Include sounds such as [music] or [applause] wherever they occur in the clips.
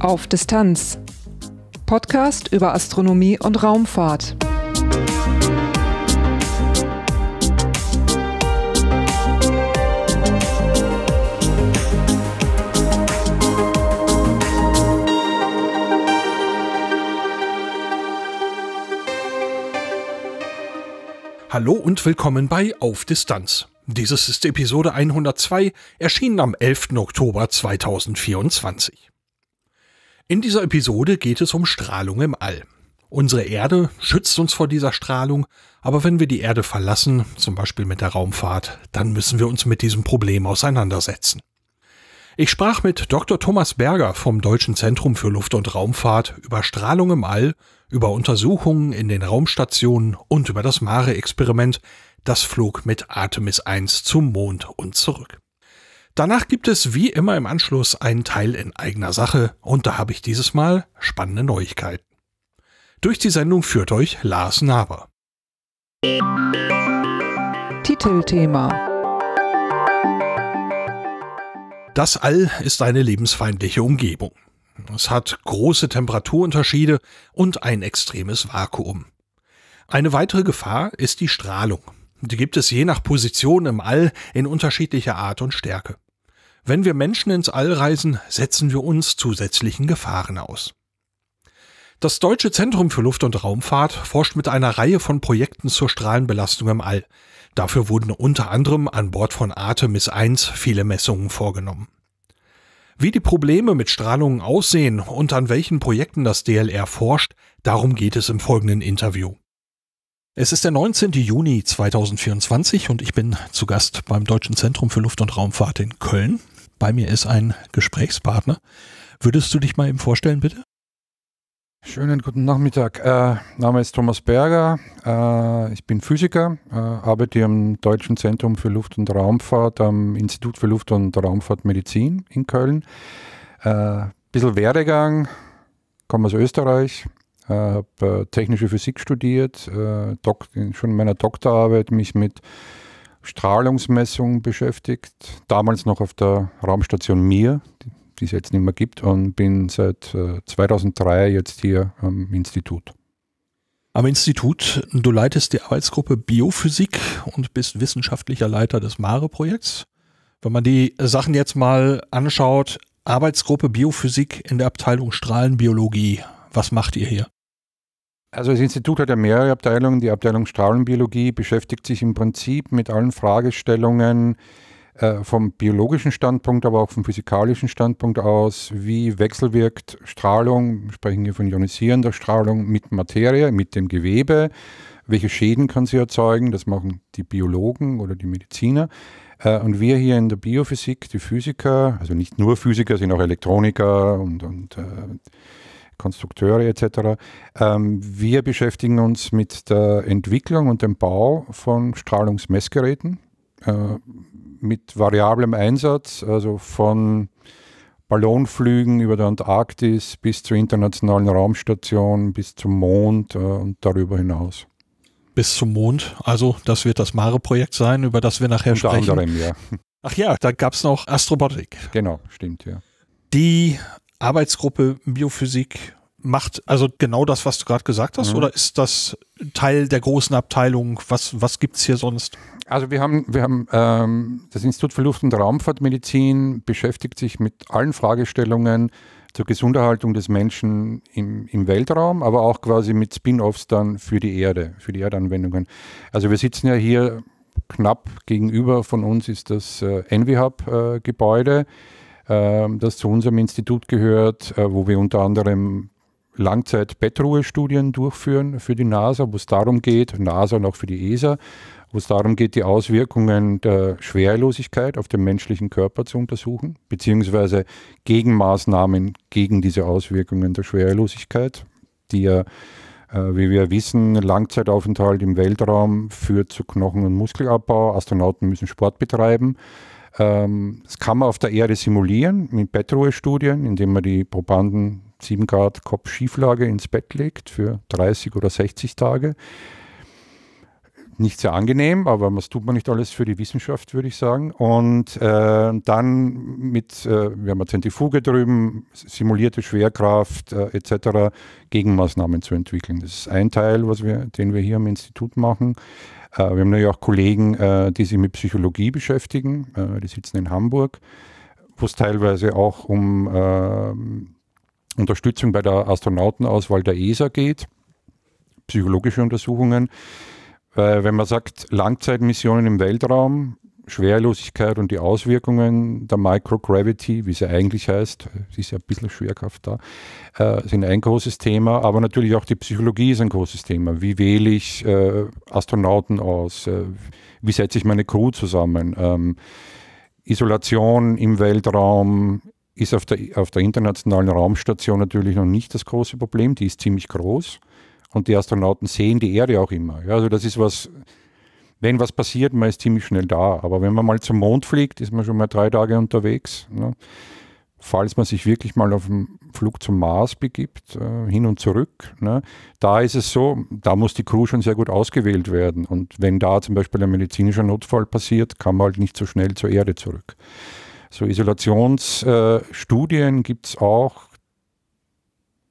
Auf Distanz. Podcast über Astronomie und Raumfahrt. Hallo und willkommen bei Auf Distanz. Dieses ist Episode 102, erschienen am 11. Oktober 2024. In dieser Episode geht es um Strahlung im All. Unsere Erde schützt uns vor dieser Strahlung, aber wenn wir die Erde verlassen, zum Beispiel mit der Raumfahrt, dann müssen wir uns mit diesem Problem auseinandersetzen. Ich sprach mit Dr. Thomas Berger vom Deutschen Zentrum für Luft- und Raumfahrt über Strahlung im All, über Untersuchungen in den Raumstationen und über das Mare-Experiment, das flog mit Artemis 1 zum Mond und zurück. Danach gibt es wie immer im Anschluss einen Teil in eigener Sache und da habe ich dieses Mal spannende Neuigkeiten. Durch die Sendung führt euch Lars Naber. Titelthema Das All ist eine lebensfeindliche Umgebung. Es hat große Temperaturunterschiede und ein extremes Vakuum. Eine weitere Gefahr ist die Strahlung. Die gibt es je nach Position im All in unterschiedlicher Art und Stärke. Wenn wir Menschen ins All reisen, setzen wir uns zusätzlichen Gefahren aus. Das Deutsche Zentrum für Luft- und Raumfahrt forscht mit einer Reihe von Projekten zur Strahlenbelastung im All. Dafür wurden unter anderem an Bord von Artemis 1 viele Messungen vorgenommen. Wie die Probleme mit Strahlungen aussehen und an welchen Projekten das DLR forscht, darum geht es im folgenden Interview. Es ist der 19. Juni 2024 und ich bin zu Gast beim Deutschen Zentrum für Luft- und Raumfahrt in Köln. Bei mir ist ein Gesprächspartner. Würdest du dich mal eben vorstellen, bitte? Schönen guten Nachmittag. Äh, Name ist Thomas Berger. Äh, ich bin Physiker, äh, arbeite am Deutschen Zentrum für Luft- und Raumfahrt am Institut für Luft- und Raumfahrtmedizin in Köln. Äh, bisschen Werdegang, komme aus Österreich, äh, habe äh, technische Physik studiert, äh, schon in meiner Doktorarbeit mich mit Strahlungsmessungen beschäftigt, damals noch auf der Raumstation Mir, die es jetzt nicht mehr gibt, und bin seit 2003 jetzt hier am Institut. Am Institut, du leitest die Arbeitsgruppe Biophysik und bist wissenschaftlicher Leiter des MARE-Projekts. Wenn man die Sachen jetzt mal anschaut, Arbeitsgruppe Biophysik in der Abteilung Strahlenbiologie, was macht ihr hier? Also das Institut hat ja mehrere Abteilungen. Die Abteilung Strahlenbiologie beschäftigt sich im Prinzip mit allen Fragestellungen äh, vom biologischen Standpunkt, aber auch vom physikalischen Standpunkt aus, wie wechselwirkt Strahlung, wir sprechen hier von ionisierender Strahlung, mit Materie, mit dem Gewebe, welche Schäden kann sie erzeugen, das machen die Biologen oder die Mediziner. Äh, und wir hier in der Biophysik, die Physiker, also nicht nur Physiker, sind auch Elektroniker und, und äh, Konstrukteure etc. Ähm, wir beschäftigen uns mit der Entwicklung und dem Bau von Strahlungsmessgeräten äh, mit variablem Einsatz, also von Ballonflügen über der Antarktis bis zur internationalen Raumstation, bis zum Mond äh, und darüber hinaus bis zum Mond. Also das wird das Mare-Projekt sein, über das wir nachher Unter sprechen. Anderem, ja. Ach ja, da gab es noch Astrobotik. Genau, stimmt, ja. Die Arbeitsgruppe Biophysik macht also genau das, was du gerade gesagt hast, mhm. oder ist das Teil der großen Abteilung? Was, was gibt es hier sonst? Also wir haben, wir haben ähm, das Institut für Luft- und Raumfahrtmedizin beschäftigt sich mit allen Fragestellungen zur Gesunderhaltung des Menschen im, im Weltraum, aber auch quasi mit Spin-offs dann für die Erde, für die Erdanwendungen. Also wir sitzen ja hier knapp gegenüber von uns ist das äh, Envy Hub äh, Gebäude. Ähm, das zu unserem Institut gehört, äh, wo wir unter anderem Langzeit-Bettruhestudien durchführen für die NASA, wo es darum geht, NASA und auch für die ESA, wo es darum geht, die Auswirkungen der Schwerelosigkeit auf den menschlichen Körper zu untersuchen, beziehungsweise Gegenmaßnahmen gegen diese Auswirkungen der Schwerelosigkeit, die ja, äh, wie wir wissen, Langzeitaufenthalt im Weltraum führt zu Knochen- und Muskelabbau. Astronauten müssen Sport betreiben. Ähm, das kann man auf der Erde simulieren mit Bettruhestudien, indem man die Probanden 7 Grad Kopfschieflage ins Bett legt für 30 oder 60 Tage. Nicht sehr angenehm, aber was tut man nicht alles für die Wissenschaft, würde ich sagen. Und äh, dann mit, äh, wir haben eine Zentrifuge drüben, simulierte Schwerkraft äh, etc. Gegenmaßnahmen zu entwickeln. Das ist ein Teil, was wir, den wir hier im Institut machen. Äh, wir haben natürlich auch Kollegen, äh, die sich mit Psychologie beschäftigen, äh, die sitzen in Hamburg, wo es teilweise auch um ähm, Unterstützung bei der Astronautenauswahl der ESA geht, psychologische Untersuchungen. Wenn man sagt, Langzeitmissionen im Weltraum, Schwerelosigkeit und die Auswirkungen der Microgravity, wie sie eigentlich heißt, sie ist ja ein bisschen Schwerkraft da, äh, sind ein großes Thema, aber natürlich auch die Psychologie ist ein großes Thema. Wie wähle ich äh, Astronauten aus? Äh, wie setze ich meine Crew zusammen? Ähm, Isolation im Weltraum ist auf der, auf der internationalen Raumstation natürlich noch nicht das große Problem, die ist ziemlich groß. Und die Astronauten sehen die Erde auch immer. Ja, also das ist was wenn was passiert, man ist ziemlich schnell da. Aber wenn man mal zum Mond fliegt, ist man schon mal drei Tage unterwegs. Ne? Falls man sich wirklich mal auf dem Flug zum Mars begibt, äh, hin und zurück, ne? da ist es so, da muss die Crew schon sehr gut ausgewählt werden. Und wenn da zum Beispiel ein medizinischer Notfall passiert, kann man halt nicht so schnell zur Erde zurück. So Isolationsstudien äh, gibt es auch,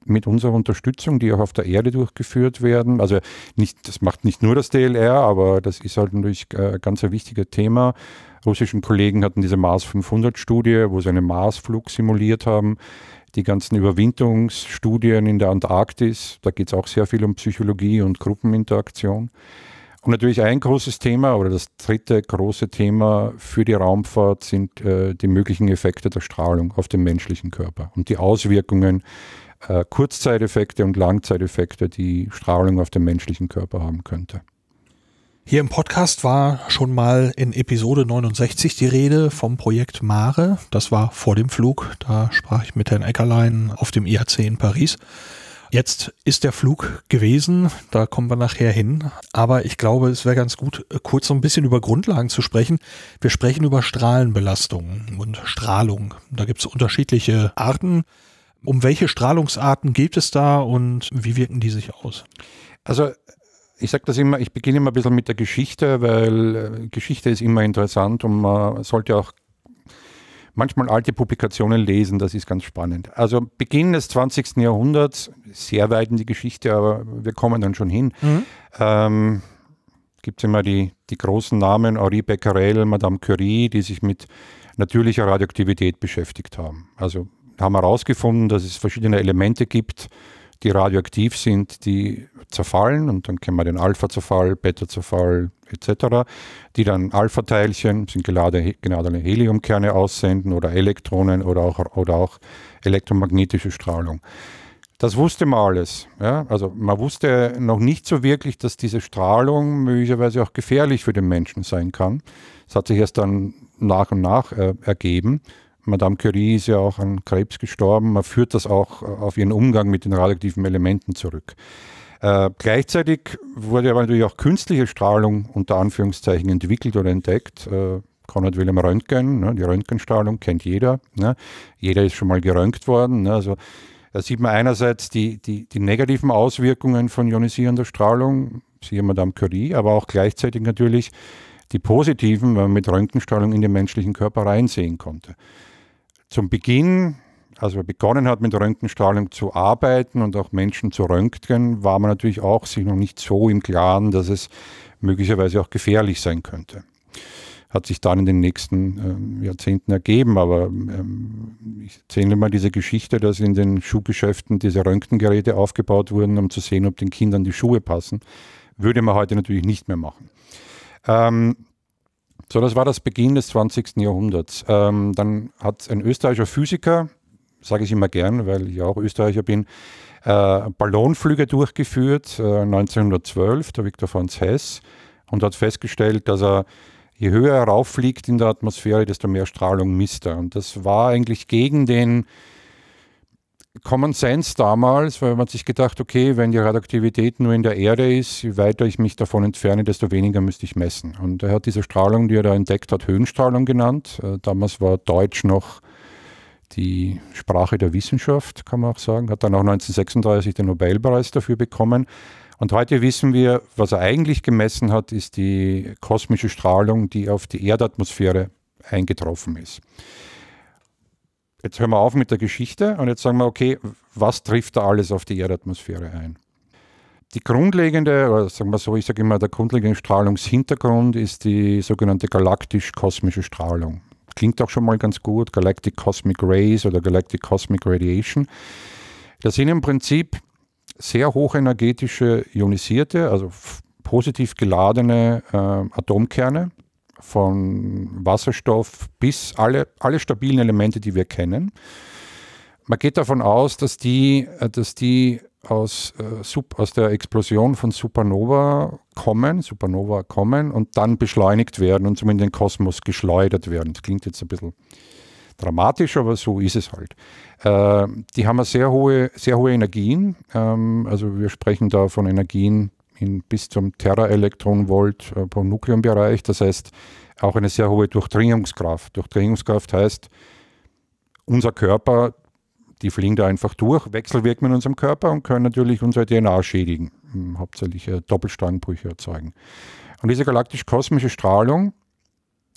mit unserer Unterstützung, die auch auf der Erde durchgeführt werden. Also nicht, das macht nicht nur das DLR, aber das ist halt natürlich äh, ein ganz wichtiges Thema. Russischen Kollegen hatten diese Mars 500 Studie, wo sie einen Marsflug simuliert haben. Die ganzen Überwindungsstudien in der Antarktis, da geht es auch sehr viel um Psychologie und Gruppeninteraktion. Und natürlich ein großes Thema oder das dritte große Thema für die Raumfahrt sind äh, die möglichen Effekte der Strahlung auf den menschlichen Körper und die Auswirkungen äh, Kurzzeiteffekte und Langzeiteffekte, die Strahlung auf den menschlichen Körper haben könnte. Hier im Podcast war schon mal in Episode 69 die Rede vom Projekt Mare. Das war vor dem Flug. Da sprach ich mit Herrn Eckerlein auf dem IAC in Paris. Jetzt ist der Flug gewesen, da kommen wir nachher hin. Aber ich glaube, es wäre ganz gut, kurz so ein bisschen über Grundlagen zu sprechen. Wir sprechen über Strahlenbelastungen und Strahlung. Da gibt es unterschiedliche Arten. Um welche Strahlungsarten geht es da und wie wirken die sich aus? Also ich sage das immer, ich beginne immer ein bisschen mit der Geschichte, weil äh, Geschichte ist immer interessant und man sollte auch manchmal alte Publikationen lesen, das ist ganz spannend. Also Beginn des 20. Jahrhunderts, sehr weit in die Geschichte, aber wir kommen dann schon hin. Mhm. Ähm, Gibt es immer die, die großen Namen, Henri Becquerel, Madame Curie, die sich mit natürlicher Radioaktivität beschäftigt haben. Also haben herausgefunden, dass es verschiedene Elemente gibt, die radioaktiv sind, die zerfallen und dann kennen wir den Alpha-Zerfall, Beta-Zerfall etc., die dann Alpha-Teilchen, sind geladene, Heliumkerne aussenden oder Elektronen oder auch, oder auch elektromagnetische Strahlung. Das wusste man alles. Ja? Also man wusste noch nicht so wirklich, dass diese Strahlung möglicherweise auch gefährlich für den Menschen sein kann. Das hat sich erst dann nach und nach äh, ergeben. Madame Curie ist ja auch an Krebs gestorben. Man führt das auch äh, auf ihren Umgang mit den radioaktiven Elementen zurück. Äh, gleichzeitig wurde aber natürlich auch künstliche Strahlung unter Anführungszeichen entwickelt oder entdeckt. Äh, Konrad Wilhelm Röntgen, ne, die Röntgenstrahlung kennt jeder. Ne? Jeder ist schon mal geröntgt worden. Ne? Also da sieht man einerseits die, die, die negativen Auswirkungen von ionisierender Strahlung, siehe Madame Curie, aber auch gleichzeitig natürlich die positiven, weil man mit Röntgenstrahlung in den menschlichen Körper reinsehen konnte zum Beginn, als man begonnen hat mit Röntgenstrahlung zu arbeiten und auch Menschen zu röntgen, war man natürlich auch sich noch nicht so im Klaren, dass es möglicherweise auch gefährlich sein könnte. Hat sich dann in den nächsten ähm, Jahrzehnten ergeben, aber ähm, ich erzähle mal diese Geschichte, dass in den Schuhgeschäften diese Röntgengeräte aufgebaut wurden, um zu sehen, ob den Kindern die Schuhe passen. Würde man heute natürlich nicht mehr machen. Ähm, so, das war das Beginn des 20. Jahrhunderts. Ähm, dann hat ein österreichischer Physiker, sage ich immer gern, weil ich auch Österreicher bin, äh, Ballonflüge durchgeführt, äh, 1912, der Viktor Franz Hess, und hat festgestellt, dass er je höher er rauffliegt in der Atmosphäre, desto mehr Strahlung misst er. Und das war eigentlich gegen den Common Sense damals, weil man sich gedacht, okay, wenn die Radioaktivität nur in der Erde ist, je weiter ich mich davon entferne, desto weniger müsste ich messen. Und er hat diese Strahlung, die er da entdeckt hat, Höhenstrahlung genannt. Äh, damals war Deutsch noch die Sprache der Wissenschaft, kann man auch sagen. Hat dann auch 1936 den Nobelpreis dafür bekommen. Und heute wissen wir, was er eigentlich gemessen hat, ist die kosmische Strahlung, die auf die Erdatmosphäre eingetroffen ist jetzt hören wir auf mit der Geschichte und jetzt sagen wir, okay, was trifft da alles auf die Erdatmosphäre ein? Die grundlegende, oder sagen wir so, ich sage immer, der grundlegende Strahlungshintergrund ist die sogenannte galaktisch-kosmische Strahlung. Klingt auch schon mal ganz gut, Galactic Cosmic Rays oder Galactic Cosmic Radiation. Das sind im Prinzip sehr hochenergetische ionisierte, also positiv geladene äh, Atomkerne, von Wasserstoff bis alle, alle stabilen Elemente, die wir kennen. Man geht davon aus, dass die, äh, dass die aus, äh, sub, aus der Explosion von Supernova kommen, Supernova kommen und dann beschleunigt werden und zumindest in den Kosmos geschleudert werden. Das klingt jetzt ein bisschen dramatisch, aber so ist es halt. Äh, die haben sehr hohe, sehr hohe Energien. Ähm, also wir sprechen da von Energien in bis zum Teraelektronenvolt pro äh, Nukleumbereich. Das heißt, auch eine sehr hohe Durchdringungskraft. Durchdringungskraft heißt, unser Körper, die fliegen da einfach durch, wechselwirken mit unserem Körper und können natürlich unsere DNA schädigen, ähm, hauptsächlich äh, erzeugen. Und diese galaktisch-kosmische Strahlung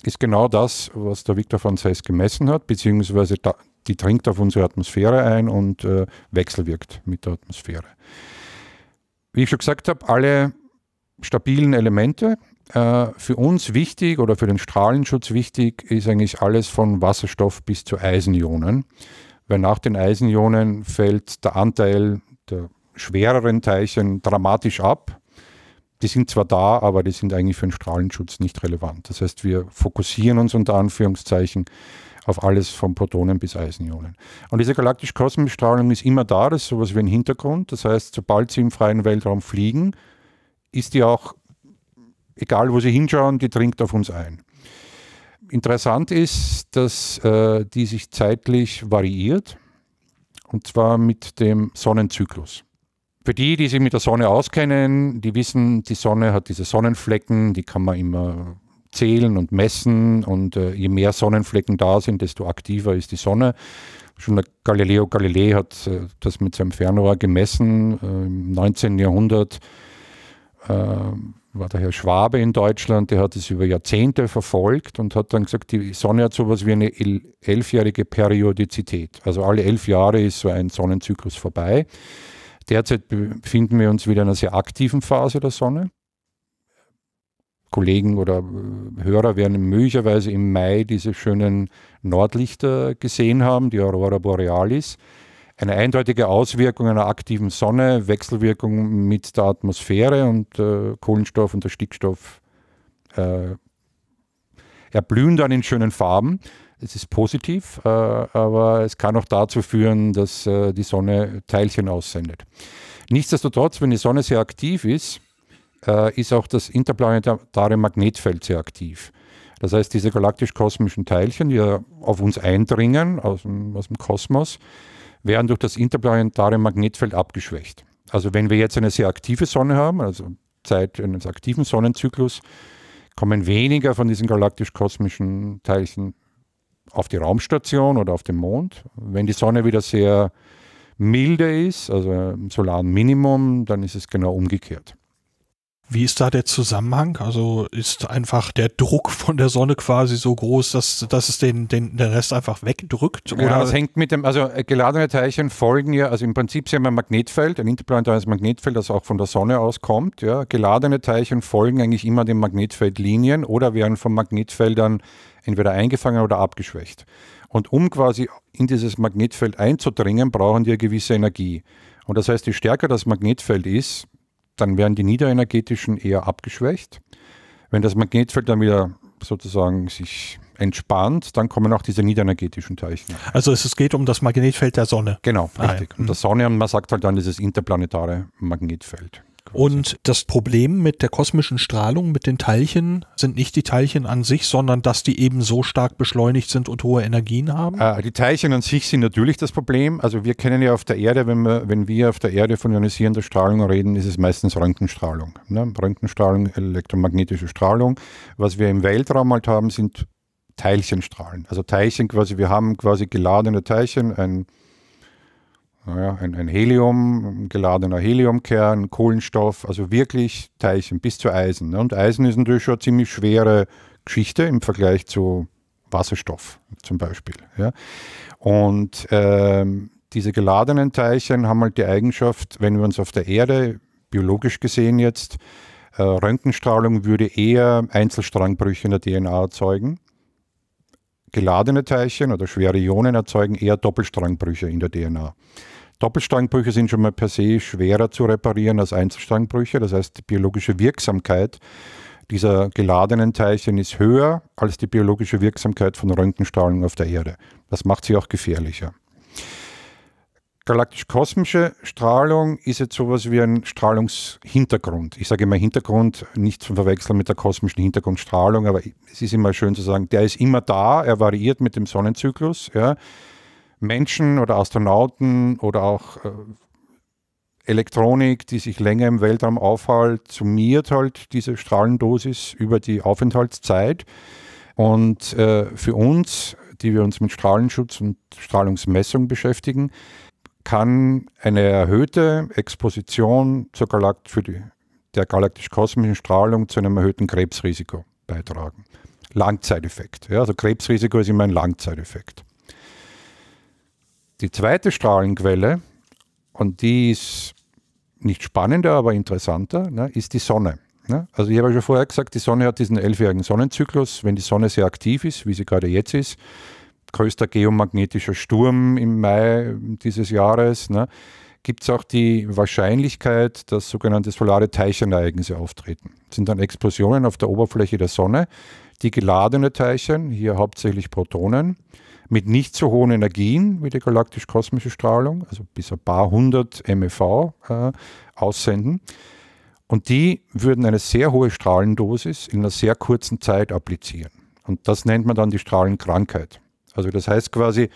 ist genau das, was der Victor von Seyss gemessen hat, beziehungsweise da, die dringt auf unsere Atmosphäre ein und äh, wechselwirkt mit der Atmosphäre wie ich schon gesagt habe, alle stabilen Elemente. Äh, für uns wichtig oder für den Strahlenschutz wichtig ist eigentlich alles von Wasserstoff bis zu Eisenionen, weil nach den Eisenionen fällt der Anteil der schwereren Teilchen dramatisch ab. Die sind zwar da, aber die sind eigentlich für den Strahlenschutz nicht relevant. Das heißt, wir fokussieren uns unter Anführungszeichen auf alles von Protonen bis Eisenionen. Und diese galaktisch-kosmische Strahlung ist immer da, das ist sowas wie ein Hintergrund. Das heißt, sobald Sie im freien Weltraum fliegen, ist die auch, egal wo Sie hinschauen, die dringt auf uns ein. Interessant ist, dass äh, die sich zeitlich variiert, und zwar mit dem Sonnenzyklus. Für die, die sich mit der Sonne auskennen, die wissen, die Sonne hat diese Sonnenflecken, die kann man immer zählen und messen und äh, je mehr Sonnenflecken da sind, desto aktiver ist die Sonne. Schon der Galileo Galilei hat äh, das mit seinem Fernrohr gemessen. Äh, Im 19. Jahrhundert äh, war der Herr Schwabe in Deutschland, der hat es über Jahrzehnte verfolgt und hat dann gesagt, die Sonne hat so etwas wie eine elfjährige Periodizität. Also alle elf Jahre ist so ein Sonnenzyklus vorbei. Derzeit befinden wir uns wieder in einer sehr aktiven Phase der Sonne. Kollegen oder äh, Hörer werden möglicherweise im Mai diese schönen Nordlichter gesehen haben, die Aurora Borealis. Eine eindeutige Auswirkung einer aktiven Sonne, Wechselwirkung mit der Atmosphäre und äh, Kohlenstoff und der Stickstoff äh, erblühen dann in schönen Farben. Es ist positiv, äh, aber es kann auch dazu führen, dass äh, die Sonne Teilchen aussendet. Nichtsdestotrotz, wenn die Sonne sehr aktiv ist, äh, ist auch das interplanetare Magnetfeld sehr aktiv. Das heißt, diese galaktisch-kosmischen Teilchen, die auf uns eindringen aus dem, aus dem Kosmos, werden durch das interplanetare Magnetfeld abgeschwächt. Also wenn wir jetzt eine sehr aktive Sonne haben, also Zeit eines aktiven Sonnenzyklus, kommen weniger von diesen galaktisch-kosmischen Teilchen auf die Raumstation oder auf den Mond. Wenn die Sonne wieder sehr milde ist, also im solaren Minimum, dann ist es genau umgekehrt. Wie ist da der Zusammenhang? Also ist einfach der Druck von der Sonne quasi so groß, dass, dass es den, den, den Rest einfach wegdrückt? Oder? Ja, das hängt mit dem, also äh, geladene Teilchen folgen ja, also im Prinzip sind wir ein Magnetfeld, ein interplanetares Magnetfeld, das auch von der Sonne auskommt. Ja. Geladene Teilchen folgen eigentlich immer den Magnetfeldlinien oder werden von Magnetfeldern entweder eingefangen oder abgeschwächt. Und um quasi in dieses Magnetfeld einzudringen, brauchen die eine gewisse Energie. Und das heißt, je stärker das Magnetfeld ist, dann werden die niederenergetischen eher abgeschwächt. Wenn das Magnetfeld dann wieder sozusagen sich entspannt, dann kommen auch diese niederenergetischen Teilchen. Also es geht um das Magnetfeld der Sonne. Genau, ah, richtig. Ah, ja. Und der hm. Sonne, und man sagt halt dann dieses interplanetare Magnetfeld. Und das Problem mit der kosmischen Strahlung, mit den Teilchen, sind nicht die Teilchen an sich, sondern dass die eben so stark beschleunigt sind und hohe Energien haben? Ah, die Teilchen an sich sind natürlich das Problem. Also wir kennen ja auf der Erde, wenn wir, wenn wir auf der Erde von ionisierender Strahlung reden, ist es meistens Röntgenstrahlung. Ne? Röntgenstrahlung, elektromagnetische Strahlung. Was wir im Weltraum halt haben, sind Teilchenstrahlen. Also Teilchen quasi, wir haben quasi geladene Teilchen, ein naja, ein, ein Helium, ein geladener Heliumkern, Kohlenstoff, also wirklich Teilchen bis zu Eisen. Ne? Und Eisen ist natürlich schon eine ziemlich schwere Geschichte im Vergleich zu Wasserstoff zum Beispiel. Ja? Und ähm, diese geladenen Teilchen haben halt die Eigenschaft, wenn wir uns auf der Erde, biologisch gesehen jetzt, äh, Röntgenstrahlung würde eher Einzelstrangbrüche in der DNA erzeugen. Geladene Teilchen oder schwere Ionen erzeugen eher Doppelstrangbrüche in der DNA. Doppelstangenbrüche sind schon mal per se schwerer zu reparieren als Einzelstangenbrüche. Das heißt, die biologische Wirksamkeit dieser geladenen Teilchen ist höher als die biologische Wirksamkeit von Röntgenstrahlung auf der Erde. Das macht sie auch gefährlicher. Galaktisch-kosmische Strahlung ist jetzt sowas wie ein Strahlungshintergrund. Ich sage immer Hintergrund, nicht zu verwechseln mit der kosmischen Hintergrundstrahlung, aber es ist immer schön zu sagen, der ist immer da, er variiert mit dem Sonnenzyklus. Ja. Menschen oder Astronauten oder auch äh, Elektronik, die sich länger im Weltraum aufhält, summiert halt diese Strahlendosis über die Aufenthaltszeit. Und äh, für uns, die wir uns mit Strahlenschutz und Strahlungsmessung beschäftigen, kann eine erhöhte Exposition zur Galakt für die, der galaktisch-kosmischen Strahlung zu einem erhöhten Krebsrisiko beitragen. Langzeiteffekt. Ja, also Krebsrisiko ist immer ein Langzeiteffekt. Die zweite Strahlenquelle, und die ist nicht spannender, aber interessanter, ne, ist die Sonne. Ne? Also ich habe ja schon vorher gesagt, die Sonne hat diesen elfjährigen Sonnenzyklus. Wenn die Sonne sehr aktiv ist, wie sie gerade jetzt ist, größter geomagnetischer Sturm im Mai dieses Jahres, ne, gibt es auch die Wahrscheinlichkeit, dass sogenannte solare Teilchenereignisse auftreten. Das sind dann Explosionen auf der Oberfläche der Sonne, die geladene Teilchen, hier hauptsächlich Protonen, mit nicht so hohen Energien wie die galaktisch-kosmische Strahlung, also bis ein paar hundert MeV äh, aussenden. Und die würden eine sehr hohe Strahlendosis in einer sehr kurzen Zeit applizieren. Und das nennt man dann die Strahlenkrankheit. Also das heißt quasi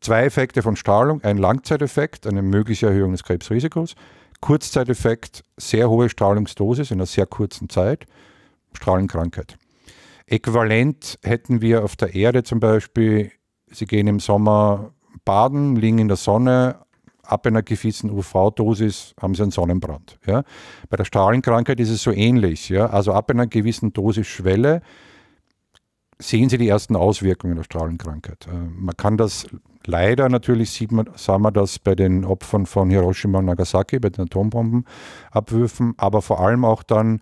zwei Effekte von Strahlung, ein Langzeiteffekt, eine mögliche Erhöhung des Krebsrisikos, Kurzzeiteffekt, sehr hohe Strahlungsdosis in einer sehr kurzen Zeit, Strahlenkrankheit. Äquivalent hätten wir auf der Erde zum Beispiel Sie gehen im Sommer baden, liegen in der Sonne, ab einer gewissen UV-Dosis haben sie einen Sonnenbrand. Ja? Bei der Strahlenkrankheit ist es so ähnlich. Ja? Also ab einer gewissen Dosis Schwelle sehen sie die ersten Auswirkungen der Strahlenkrankheit. Äh, man kann das leider natürlich, sieht man, sah man das bei den Opfern von Hiroshima und Nagasaki, bei den Atombombenabwürfen, aber vor allem auch dann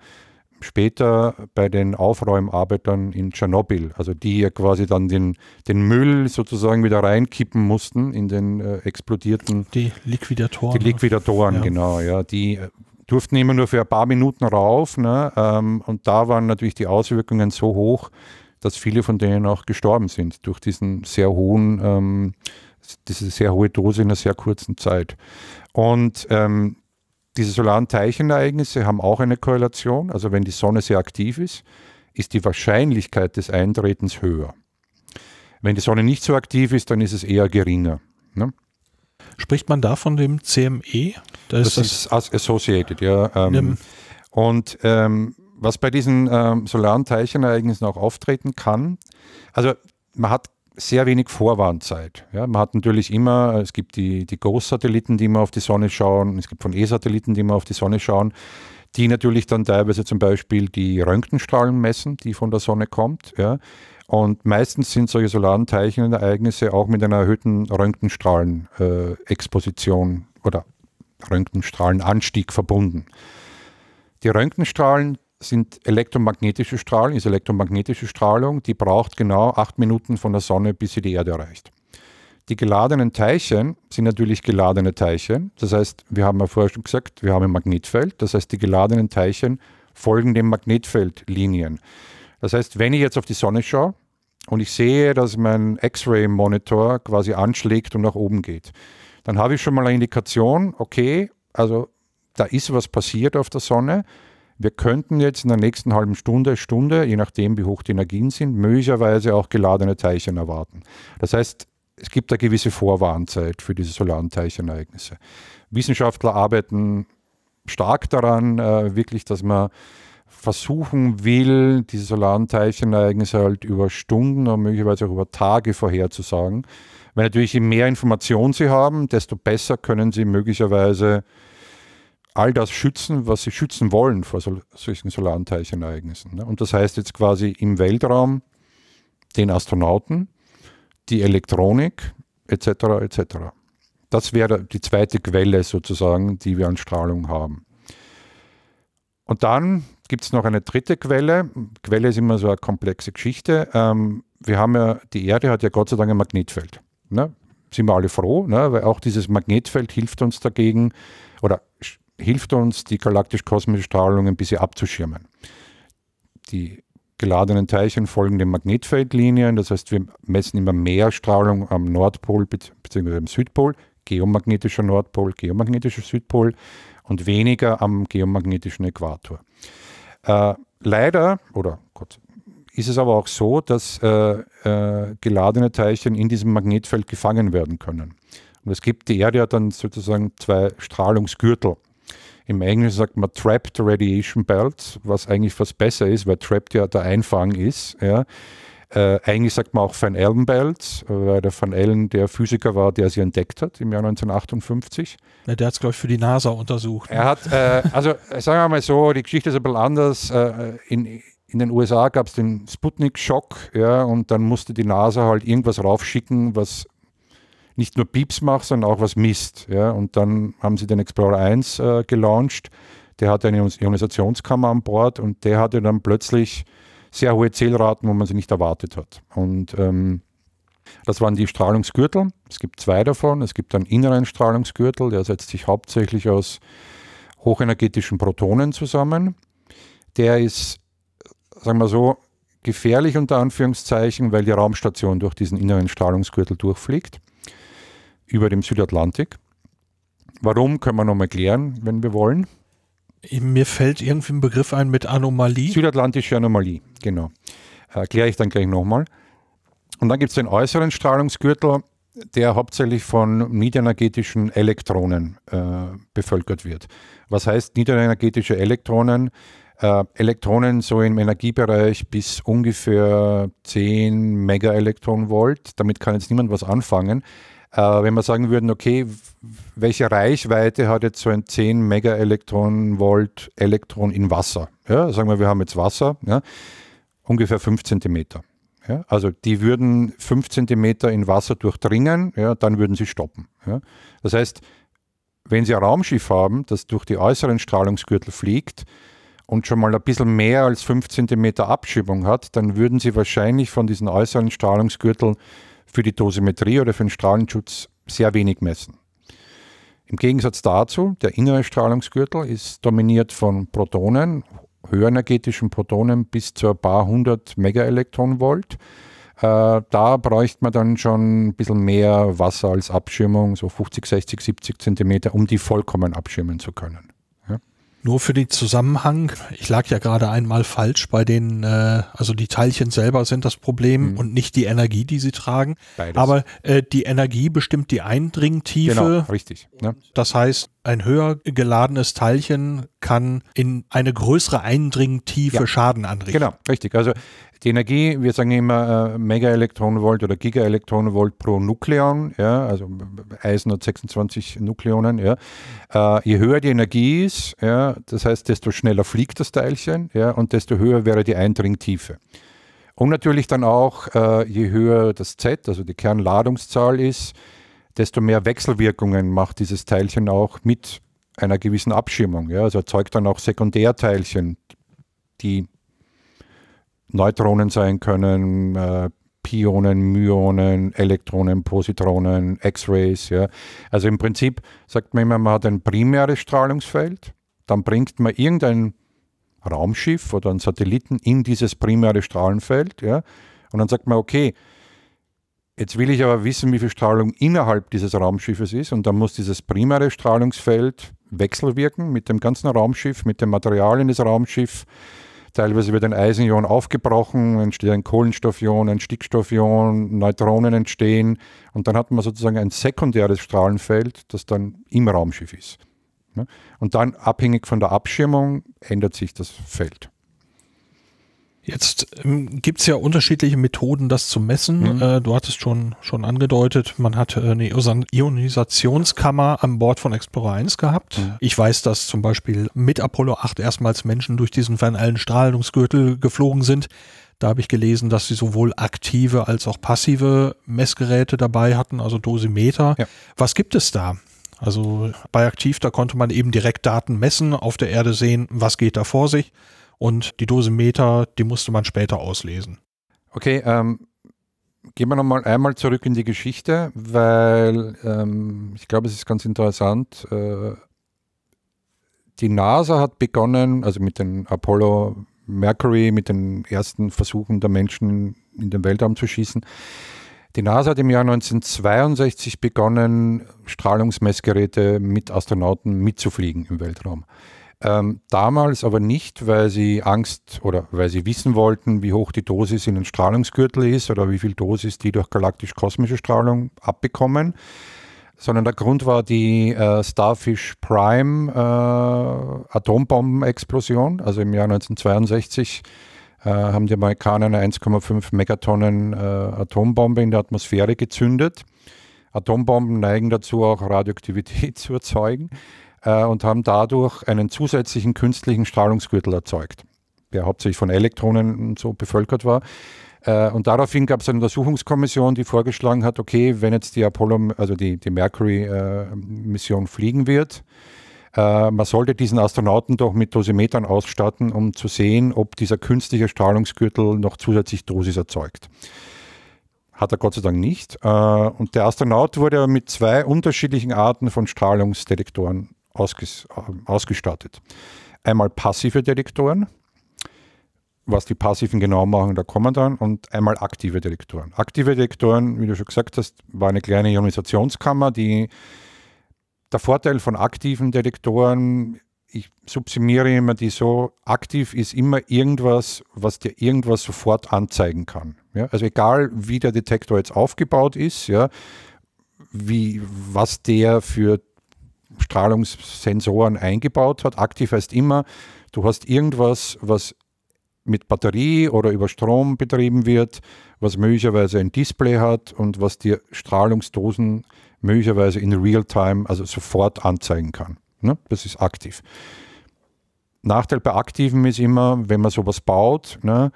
später bei den Aufräumarbeitern in Tschernobyl, also die ja quasi dann den, den Müll sozusagen wieder reinkippen mussten in den äh, explodierten. Die Liquidatoren. Die Liquidatoren, ja. genau, ja. Die äh, durften immer nur für ein paar Minuten rauf. Ne? Ähm, und da waren natürlich die Auswirkungen so hoch, dass viele von denen auch gestorben sind durch diesen sehr hohen, ähm, diese sehr hohe Dose in einer sehr kurzen Zeit. Und ähm, diese solaren Teilchenereignisse haben auch eine Korrelation. Also wenn die Sonne sehr aktiv ist, ist die Wahrscheinlichkeit des Eintretens höher. Wenn die Sonne nicht so aktiv ist, dann ist es eher geringer. Ne? Spricht man da von dem CME? Da das, ist das ist Associated, ja. Ähm, und ähm, was bei diesen ähm, solaren Teilchenereignissen auch auftreten kann, also man hat sehr wenig Vorwarnzeit. Ja, man hat natürlich immer, es gibt die, die GOES-Satelliten, die immer auf die Sonne schauen, es gibt von E-Satelliten, die immer auf die Sonne schauen, die natürlich dann teilweise zum Beispiel die Röntgenstrahlen messen, die von der Sonne kommt. Ja. Und meistens sind solche solaren Teilchenereignisse auch mit einer erhöhten Röntgenstrahlenexposition oder Röntgenstrahlenanstieg verbunden. Die Röntgenstrahlen sind elektromagnetische Strahlen, ist elektromagnetische Strahlung, die braucht genau acht Minuten von der Sonne, bis sie die Erde erreicht. Die geladenen Teilchen sind natürlich geladene Teilchen. Das heißt, wir haben ja vorher schon gesagt, wir haben ein Magnetfeld. Das heißt, die geladenen Teilchen folgen den Magnetfeldlinien. Das heißt, wenn ich jetzt auf die Sonne schaue und ich sehe, dass mein X-Ray-Monitor quasi anschlägt und nach oben geht, dann habe ich schon mal eine Indikation, okay, also da ist was passiert auf der Sonne. Wir könnten jetzt in der nächsten halben Stunde, Stunde, je nachdem, wie hoch die Energien sind, möglicherweise auch geladene Teilchen erwarten. Das heißt, es gibt eine gewisse Vorwarnzeit für diese solaren Teilchenereignisse. Wissenschaftler arbeiten stark daran, äh, wirklich, dass man versuchen will, diese solaren Teilchenereignisse halt über Stunden und möglicherweise auch über Tage vorherzusagen. Weil natürlich, je mehr Informationen sie haben, desto besser können sie möglicherweise all das schützen, was sie schützen wollen vor sol solchen Solarteilchenereignissen. Ne? Und das heißt jetzt quasi im Weltraum den Astronauten, die Elektronik etc. etc. Das wäre die zweite Quelle sozusagen, die wir an Strahlung haben. Und dann gibt es noch eine dritte Quelle. Quelle ist immer so eine komplexe Geschichte. Ähm, wir haben ja, die Erde hat ja Gott sei Dank ein Magnetfeld. Ne? Sind wir alle froh, ne? weil auch dieses Magnetfeld hilft uns dagegen oder hilft uns, die galaktisch-kosmische Strahlung ein bisschen abzuschirmen. Die geladenen Teilchen folgen den Magnetfeldlinien, das heißt, wir messen immer mehr Strahlung am Nordpol bzw. am Südpol, geomagnetischer Nordpol, geomagnetischer Südpol und weniger am geomagnetischen Äquator. Äh, leider, oder Gott, ist es aber auch so, dass äh, äh, geladene Teilchen in diesem Magnetfeld gefangen werden können. Und es gibt, die Erde hat dann sozusagen zwei Strahlungsgürtel. Im Englischen sagt man Trapped Radiation Belt, was eigentlich fast besser ist, weil Trapped ja der Einfang ist. Ja. Äh, eigentlich sagt man auch Van Allen Belt, äh, weil der Van Allen der Physiker war, der sie entdeckt hat im Jahr 1958. Ja, der hat es, glaube ich, für die NASA untersucht. Er hat, äh, also äh, sagen wir mal so, die Geschichte ist ein bisschen anders. Äh, in, in den USA gab es den Sputnik-Schock ja, und dann musste die NASA halt irgendwas raufschicken, was nicht nur Pieps macht, sondern auch was misst. Ja? Und dann haben sie den Explorer 1 äh, gelauncht. Der hatte eine Ionisationskammer an Bord und der hatte dann plötzlich sehr hohe Zählraten, wo man sie nicht erwartet hat. Und ähm, das waren die Strahlungsgürtel. Es gibt zwei davon. Es gibt einen inneren Strahlungsgürtel, der setzt sich hauptsächlich aus hochenergetischen Protonen zusammen. Der ist, sagen wir so, gefährlich unter Anführungszeichen, weil die Raumstation durch diesen inneren Strahlungsgürtel durchfliegt über dem Südatlantik. Warum, können wir nochmal klären, wenn wir wollen. Mir fällt irgendwie ein Begriff ein mit Anomalie. Südatlantische Anomalie, genau. Erkläre ich dann gleich nochmal. Und dann gibt es den äußeren Strahlungsgürtel, der hauptsächlich von niederenergetischen Elektronen äh, bevölkert wird. Was heißt niederenergetische Elektronen? Äh, Elektronen so im Energiebereich bis ungefähr 10 Megaelektronenvolt. Damit kann jetzt niemand was anfangen. Äh, wenn wir sagen würden, okay, welche Reichweite hat jetzt so ein 10 mega Elektron volt elektron in Wasser? Ja, sagen wir, wir haben jetzt Wasser, ja, ungefähr 5 cm. Ja, also die würden 5 cm in Wasser durchdringen, ja, dann würden sie stoppen. Ja. Das heißt, wenn Sie ein Raumschiff haben, das durch die äußeren Strahlungsgürtel fliegt und schon mal ein bisschen mehr als 5 cm Abschiebung hat, dann würden Sie wahrscheinlich von diesen äußeren Strahlungsgürteln für die Dosimetrie oder für den Strahlenschutz sehr wenig messen. Im Gegensatz dazu, der innere Strahlungsgürtel ist dominiert von Protonen, höhenergetischen Protonen bis zu ein paar hundert Megaelektronenvolt. Äh, da bräuchte man dann schon ein bisschen mehr Wasser als Abschirmung, so 50, 60, 70 Zentimeter, um die vollkommen abschirmen zu können. Nur für den Zusammenhang, ich lag ja gerade einmal falsch bei den, äh, also die Teilchen selber sind das Problem mhm. und nicht die Energie, die sie tragen. Beides. Aber äh, die Energie bestimmt die Eindringtiefe. Genau, richtig. Ne? Das heißt, ein höher geladenes Teilchen kann in eine größere Eindringtiefe ja. Schaden anrichten. Genau, richtig. Also die Energie, wir sagen immer äh, Megaelektronenvolt oder Gigaelektronenvolt pro Nukleon, ja, also Eisen hat 26 Nukleonen, ja. Äh, je höher die Energie ist, ja, das heißt, desto schneller fliegt das Teilchen, ja, und desto höher wäre die Eindringtiefe. Und natürlich dann auch, äh, je höher das Z, also die Kernladungszahl ist, desto mehr Wechselwirkungen macht dieses Teilchen auch mit einer gewissen Abschirmung. Ja? Also erzeugt dann auch Sekundärteilchen, die Neutronen sein können, äh, Pionen, Myonen, Elektronen, Positronen, X-Rays. Ja. Also im Prinzip sagt man immer, man hat ein primäres Strahlungsfeld, dann bringt man irgendein Raumschiff oder einen Satelliten in dieses primäre Strahlenfeld ja, und dann sagt man, okay, Jetzt will ich aber wissen, wie viel Strahlung innerhalb dieses Raumschiffes ist und dann muss dieses primäre Strahlungsfeld wechselwirken mit dem ganzen Raumschiff, mit dem Material in das Raumschiff. Teilweise wird ein Eisenion aufgebrochen, entsteht ein Kohlenstoffion, ein Stickstoffion, Neutronen entstehen und dann hat man sozusagen ein sekundäres Strahlenfeld, das dann im Raumschiff ist. Ne? Und dann abhängig von der Abschirmung ändert sich das Feld. Jetzt ähm, gibt es ja unterschiedliche Methoden, das zu messen. Mhm. Äh, du hattest schon, schon angedeutet, man hat äh, eine Ionisationskammer an Bord von Explorer 1 gehabt. Mhm. Ich weiß, dass zum Beispiel mit Apollo 8 erstmals Menschen durch diesen fernallen Strahlungsgürtel geflogen sind. Da habe ich gelesen, dass sie sowohl aktive als auch passive Messgeräte dabei hatten, also Dosimeter. Ja. Was gibt es da? Also bei aktiv, da konnte man eben direkt Daten messen, auf der Erde sehen, was geht da vor sich und die Dosimeter, die musste man später auslesen. Okay, ähm, gehen wir nochmal einmal zurück in die Geschichte, weil ähm, ich glaube, es ist ganz interessant. Äh, die NASA hat begonnen, also mit den Apollo Mercury, mit den ersten Versuchen der Menschen in den Weltraum zu schießen. Die NASA hat im Jahr 1962 begonnen, Strahlungsmessgeräte mit Astronauten mitzufliegen im Weltraum. Ähm, damals aber nicht, weil sie Angst oder weil sie wissen wollten, wie hoch die Dosis in den Strahlungsgürtel ist oder wie viel Dosis die durch galaktisch-kosmische Strahlung abbekommen, sondern der Grund war die äh, Starfish Prime äh, Atombombenexplosion, also im Jahr 1962 äh, haben die Amerikaner eine 1,5 Megatonnen äh, Atombombe in der Atmosphäre gezündet. Atombomben neigen dazu, auch Radioaktivität [laughs] zu erzeugen äh, und haben dadurch einen zusätzlichen künstlichen Strahlungsgürtel erzeugt, der hauptsächlich von Elektronen so bevölkert war. Äh, und daraufhin gab es eine Untersuchungskommission, die vorgeschlagen hat, okay, wenn jetzt die Apollo, also die, die Mercury-Mission äh, fliegen wird, äh, man sollte diesen Astronauten doch mit Dosimetern ausstatten, um zu sehen, ob dieser künstliche Strahlungsgürtel noch zusätzlich Dosis erzeugt. Hat er Gott sei Dank nicht. Äh, und der Astronaut wurde mit zwei unterschiedlichen Arten von Strahlungsdetektoren ausges äh, ausgestattet. Einmal passive Detektoren, was die passiven genau machen, da kommen dann, und einmal aktive Detektoren. Aktive Detektoren, wie du schon gesagt hast, war eine kleine Ionisationskammer, die der Vorteil von aktiven Detektoren, ich subsumiere immer die so, aktiv ist immer irgendwas, was dir irgendwas sofort anzeigen kann. Ja? Also egal, wie der Detektor jetzt aufgebaut ist, ja, wie, was der für Strahlungssensoren eingebaut hat. Aktiv heißt immer, du hast irgendwas, was mit Batterie oder über Strom betrieben wird, was möglicherweise ein Display hat und was dir Strahlungsdosen möglicherweise in Real-Time, also sofort anzeigen kann. Ne? Das ist aktiv. Nachteil bei Aktiven ist immer, wenn man sowas baut, ne?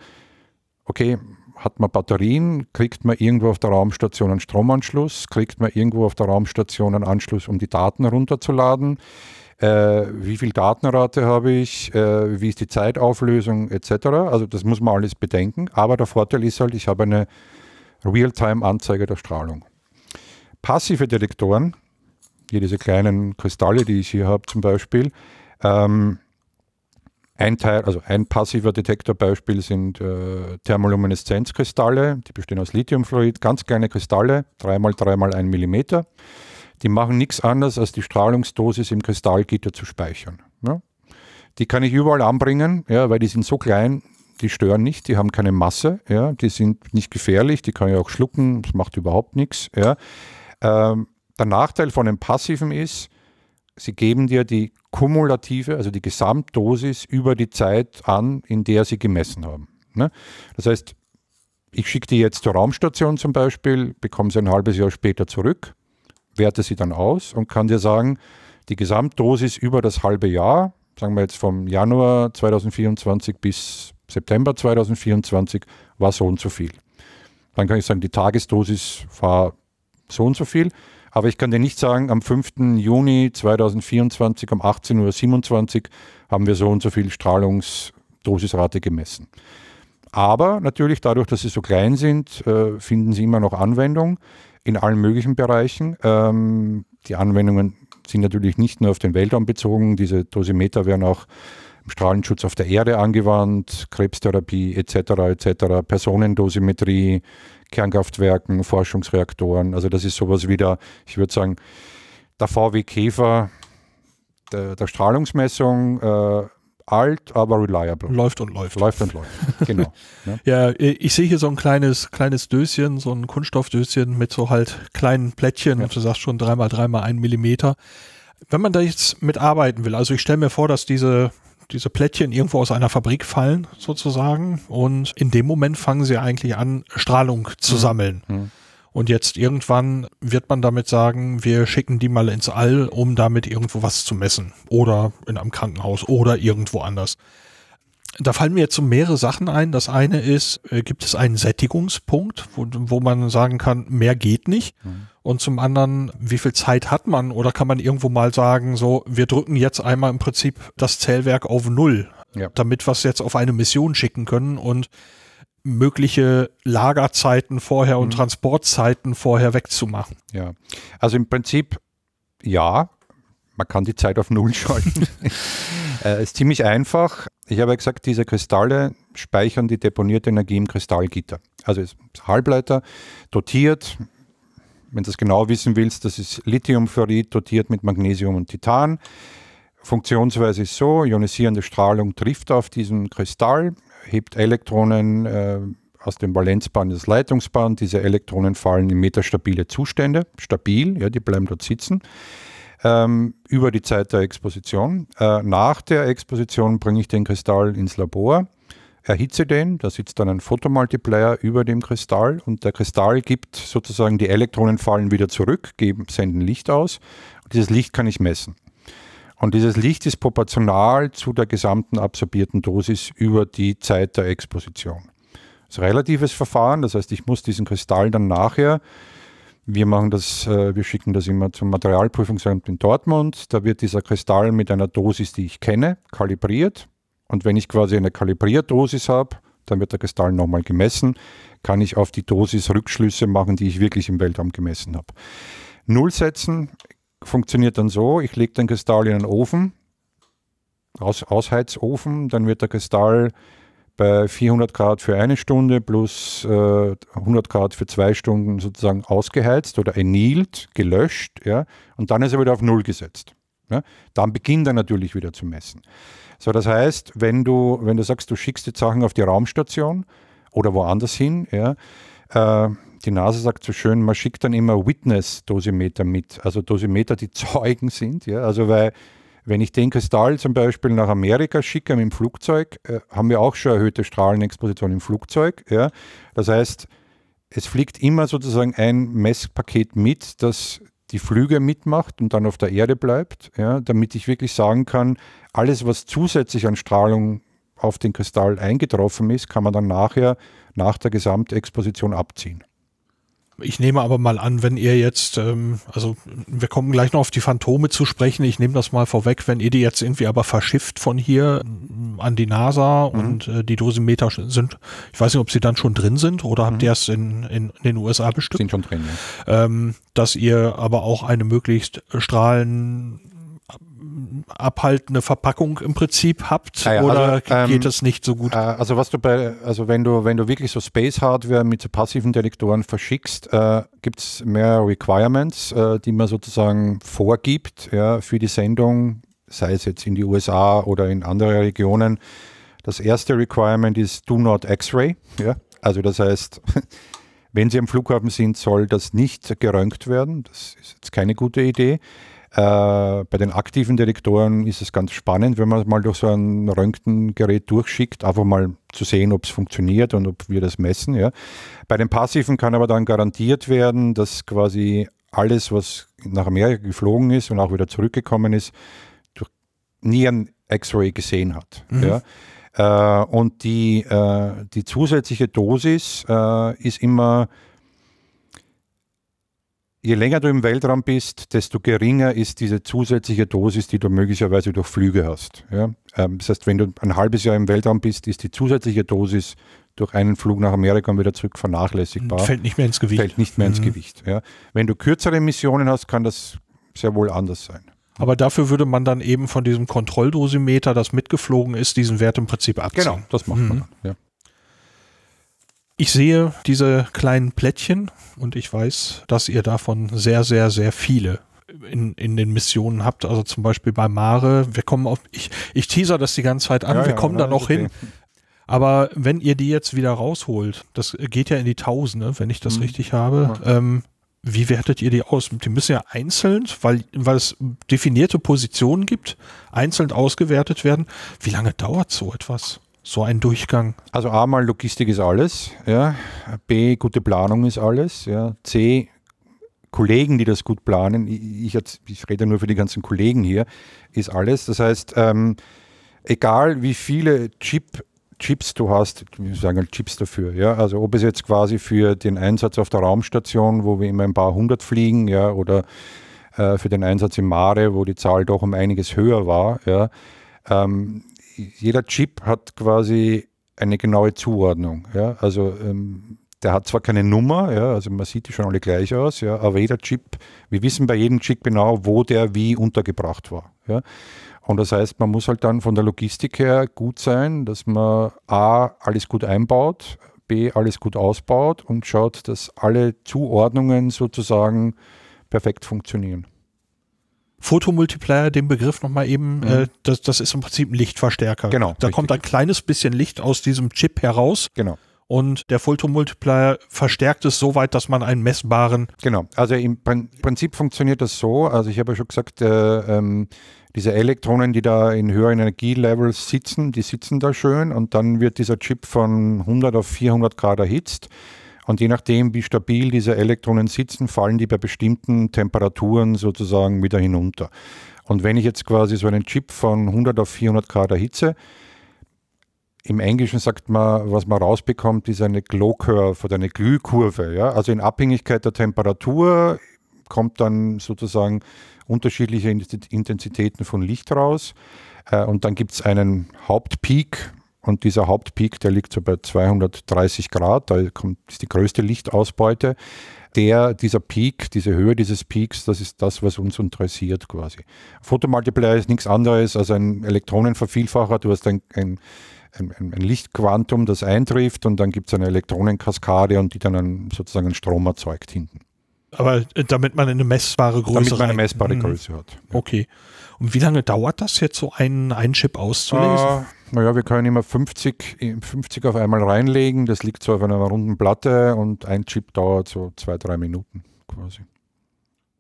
okay, hat man Batterien, kriegt man irgendwo auf der Raumstation einen Stromanschluss, kriegt man irgendwo auf der Raumstation einen Anschluss, um die Daten runterzuladen, äh, wie viel Datenrate habe ich, äh, wie ist die Zeitauflösung etc. Also das muss man alles bedenken, aber der Vorteil ist halt, ich habe eine Realtime-Anzeige der Strahlung. Passive Detektoren, hier diese kleinen Kristalle, die ich hier habe zum Beispiel, ähm, ein Teil, also ein passiver Detektorbeispiel sind äh, Thermolumineszenzkristalle, die bestehen aus Lithiumfluorid, ganz kleine Kristalle, 3x3 mal 1 mm. Die machen nichts anderes, als die Strahlungsdosis im Kristallgitter zu speichern. Ja? Ne? Die kann ich überall anbringen, ja, weil die sind so klein, die stören nicht, die haben keine Masse, ja, die sind nicht gefährlich, die kann ich auch schlucken, das macht überhaupt nichts. Ja. Ähm, der Nachteil von einem Passiven ist, sie geben dir die kumulative, also die Gesamtdosis über die Zeit an, in der sie gemessen haben. Ne? Das heißt, ich schicke die jetzt zur Raumstation zum Beispiel, bekomme sie ein halbes Jahr später zurück, werte sie dann aus und kann dir sagen, die Gesamtdosis über das halbe Jahr, sagen wir jetzt vom Januar 2024 bis September 2024, war so und so viel. Dann kann ich sagen, die Tagesdosis war so und so viel. Aber ich kann dir nicht sagen, am 5. Juni 2024 um 18.27 Uhr haben wir so und so viel Strahlungsdosisrate gemessen. Aber natürlich dadurch, dass sie so klein sind, äh, finden sie immer noch Anwendung in allen möglichen Bereichen. Ähm, die Anwendungen sind natürlich nicht nur auf den Weltraum bezogen. Diese Dosimeter werden auch im Strahlenschutz auf der Erde angewandt, Krebstherapie etc. etc. Personendosimetrie, Kernkraftwerken, Forschungsreaktoren. Also das ist sowas wie der, ich würde sagen, der VW Käfer der, der Strahlungsmessung, äh, alt, aber reliable. Läuft und läuft. Läuft und läuft, [laughs] genau. Ne? ja, ich sehe hier so ein kleines, kleines Döschen, so ein Kunststoffdöschen mit so halt kleinen Plättchen, ja. du sagst schon dreimal, dreimal einen Millimeter. Wenn man da jetzt mitarbeiten will, also ich stelle mir vor, dass diese diese Plättchen irgendwo aus einer Fabrik fallen sozusagen und in dem Moment fangen sie eigentlich an, Strahlung zu mhm. sammeln. Mhm. Und jetzt irgendwann wird man damit sagen, wir schicken die mal ins All, um damit irgendwo was zu messen. Oder in einem Krankenhaus oder irgendwo anders. Da fallen mir jetzt so mehrere Sachen ein. Das eine ist, äh, gibt es einen Sättigungspunkt, wo, wo man sagen kann, mehr geht nicht. Mhm. Und zum anderen, wie viel Zeit hat man oder kann man irgendwo mal sagen, so, wir drücken jetzt einmal im Prinzip das Zählwerk auf Null, ja. damit wir es jetzt auf eine Mission schicken können und mögliche Lagerzeiten vorher mhm. und Transportzeiten vorher wegzumachen. Ja, also im Prinzip ja, man kann die Zeit auf Null [laughs] schalten. äh, ist ziemlich einfach. Ich habe ja gesagt, diese Kristalle speichern die deponierte Energie im Kristallgitter. Also Halbleiter dotiert, wenn du es genau wissen willst, das ist Lithiumfluorid dotiert mit Magnesium und Titan. Funktionsweise ist so, ionisierende Strahlung trifft auf diesen Kristall, hebt Elektronen äh, aus dem Valenzband ins Leitungsband. Diese Elektronen fallen in metastabile Zustände, stabil, ja, die bleiben dort sitzen, ähm, über die Zeit der Exposition. Äh, nach der Exposition bringe ich den Kristall ins Labor erhitze den, da sitzt dann ein Photomultiplier über dem Kristall und der Kristall gibt sozusagen die Elektronen fallen wieder zurück, geben, senden Licht aus und dieses Licht kann ich messen. Und dieses Licht ist proportional zu der gesamten absorbierten Dosis über die Zeit der Exposition. Das ist ein relatives Verfahren, das heißt, ich muss diesen Kristall dann nachher wir machen das, äh, wir schicken das immer zum Materialprüfungsamt in Dortmund. Da wird dieser Kristall mit einer Dosis, die ich kenne, kalibriert. Und wenn ich quasi eine Kalibrierdosis habe, dann wird der Kristall nochmal gemessen, kann ich auf die Dosis Rückschlüsse machen, die ich wirklich im Weltraum gemessen habe. Null setzen funktioniert dann so, ich lege den Kristall in einen Ofen, Aus Ausheizofen, dann wird der Kristall bei 400 Grad für eine Stunde plus äh, 100 Grad für zwei Stunden sozusagen ausgeheizt oder enielt, gelöscht, ja, und dann ist er wieder auf Null gesetzt. Ja. Dann beginnt er natürlich wieder zu messen. So, das heißt, wenn du, wenn du sagst, du schickst die Sachen auf die Raumstation oder woanders hin, ja, äh, die NASA sagt so schön, man schickt dann immer Witness-Dosimeter mit, also Dosimeter, die [laughs] Zeugen sind. Ja? Also weil, wenn ich den Kristall zum Beispiel nach Amerika schicke mit dem Flugzeug, äh, haben wir auch schon erhöhte Strahlenexposition im Flugzeug. Ja? Das heißt, es fliegt immer sozusagen ein Messpaket mit, das die Flüge mitmacht und dann auf der Erde bleibt, ja? damit ich wirklich sagen kann, alles, was zusätzlich an Strahlung auf den Kristall eingetroffen ist, kann man dann nachher nach der Gesamtexposition abziehen. Ich nehme aber mal an, wenn ihr jetzt, ähm, also wir kommen gleich noch auf die Phantome zu sprechen, ich nehme das mal vorweg, wenn ihr die jetzt irgendwie aber verschifft von hier ähm, an die NASA mhm. und äh, die Dosimeter sind, ich weiß nicht, ob sie dann schon drin sind oder habt mhm. ihr es in, in, in, den USA bestückt? Sind schon drin, ja. Ähm, dass ihr aber auch eine möglichst strahlen abhaltende Verpackung im Prinzip habt ja, ja, oder also, ähm, geht ähm, es nicht so gut? Äh, also was du bei, also wenn du, wenn du wirklich so Space-Hardware mit passiven Detektoren verschickst, äh, gibt es mehr Requirements, äh, die man sozusagen vorgibt ja, für die Sendung, sei es jetzt in die USA oder in andere Regionen. Das erste Requirement ist Do Not X-Ray. Ja? Also das heißt, [laughs] wenn Sie am Flughafen sind, soll das nicht geröntgt werden. Das ist jetzt keine gute Idee. Äh, bei den aktiven Detektoren ist es ganz spannend, wenn man es mal durch so ein Röntgengerät durchschickt, einfach mal zu sehen, ob es funktioniert und ob wir das messen. Ja. Bei den passiven kann aber dann garantiert werden, dass quasi alles, was nach Amerika geflogen ist und auch wieder zurückgekommen ist, durch, nie ein X-Ray gesehen hat. Mhm. Ja. Äh, und die, äh, die zusätzliche Dosis äh, ist immer je länger du im Weltraum bist, desto geringer ist diese zusätzliche Dosis, die du möglicherweise durch Flüge hast. Ja? Ähm, das heißt, wenn du ein halbes Jahr im Weltraum bist, ist die zusätzliche Dosis durch einen Flug nach Amerika und wieder zurück vernachlässigbar. Hm, fällt nicht mehr ins Gewicht. Fällt nicht mehr mhm. ins Gewicht. Ja? Wenn du kürzere Missionen hast, kann das sehr wohl anders sein. Aber dafür würde man dann eben von diesem Kontrolldosimeter, das mitgeflogen ist, diesen Wert im Prinzip abziehen. Genau, das macht mhm. man dann. Ja. Ich sehe diese kleinen Plättchen und ich weiß, dass ihr davon sehr, sehr, sehr viele in, in den Missionen habt. Also zum Beispiel bei Mare, wir kommen auf, ich, ich teaser das die ganze Zeit an, ja, wir ja, kommen da noch hin. Aber wenn ihr die jetzt wieder rausholt, das geht ja in die Tausende, wenn ich das mhm. richtig habe, ähm, wie wertet ihr die aus? Die müssen ja einzeln, weil, weil es definierte Positionen gibt, einzeln ausgewertet werden. Wie lange dauert so etwas? so ein Durchgang? Also A mal Logistik ist alles, ja. B, gute Planung ist alles, ja. C, Kollegen, die das gut planen, ich, jetzt, ich rede nur für die ganzen Kollegen hier, ist alles. Das heißt, ähm, egal wie viele Chip Chips du hast, wir sagen halt Chips dafür, ja. Also ob es jetzt quasi für den Einsatz auf der Raumstation, wo wir immer ein paar hundert fliegen, ja, oder äh, für den Einsatz im Mare, wo die Zahl doch um einiges höher war, ja. Ähm, jeder Chip hat quasi eine genaue Zuordnung. Ja? Also ähm, der hat zwar keine Nummer, ja, also man sieht die schon alle gleich aus, ja, aber jeder Chip, wir wissen bei jedem Chip genau, wo der wie untergebracht war. Ja. Und das heißt, man muss halt dann von der Logistik her gut sein, dass man A, alles gut einbaut, B, alles gut ausbaut und schaut, dass alle Zuordnungen sozusagen perfekt funktionieren. Photomultiplier, den Begriff nochmal eben, mhm. äh, das, das ist im Prinzip ein Lichtverstärker. Genau. Da richtig. kommt ein kleines bisschen Licht aus diesem Chip heraus. Genau. Und der Photomultiplier verstärkt es so weit, dass man einen messbaren. Genau, also im Prinzip funktioniert das so. Also ich habe ja schon gesagt, äh, ähm, diese Elektronen, die da in höheren Energielevels sitzen, die sitzen da schön und dann wird dieser Chip von 100 auf 400 Grad erhitzt. Und je nachdem, wie stabil diese Elektronen sitzen, fallen die bei bestimmten Temperaturen sozusagen wieder hinunter. Und wenn ich jetzt quasi so einen Chip von 100 auf 400 Grad erhitze, im Englischen sagt man, was man rausbekommt, ist eine Glow Curve oder eine Glühkurve. Ja? Also in Abhängigkeit der Temperatur kommt dann sozusagen unterschiedliche Intensitäten von Licht raus. Äh, und dann gibt es einen Hauptpeak, und dieser Hauptpeak, der liegt so bei 230 Grad, da kommt, ist die größte Lichtausbeute. Der, dieser Peak, diese Höhe dieses Peaks, das ist das, was uns interessiert quasi. Photomultiplier ist nichts anderes als ein Elektronenvervielfacher. Du hast ein, ein, ein, ein Lichtquantum, das eintrifft und dann gibt es eine Elektronenkaskade und die dann einen, sozusagen einen Strom erzeugt hinten. Aber äh, damit man eine messbare Größe hat. Damit man eine messbare mhm. Größe hat. Ja. Okay. Und wie lange dauert das jetzt, so einen, einen Chip auszulesen? Uh, naja, wir können immer 50, 50 auf einmal reinlegen. Das liegt so auf einer runden Platte und ein Chip dauert so zwei, drei Minuten quasi.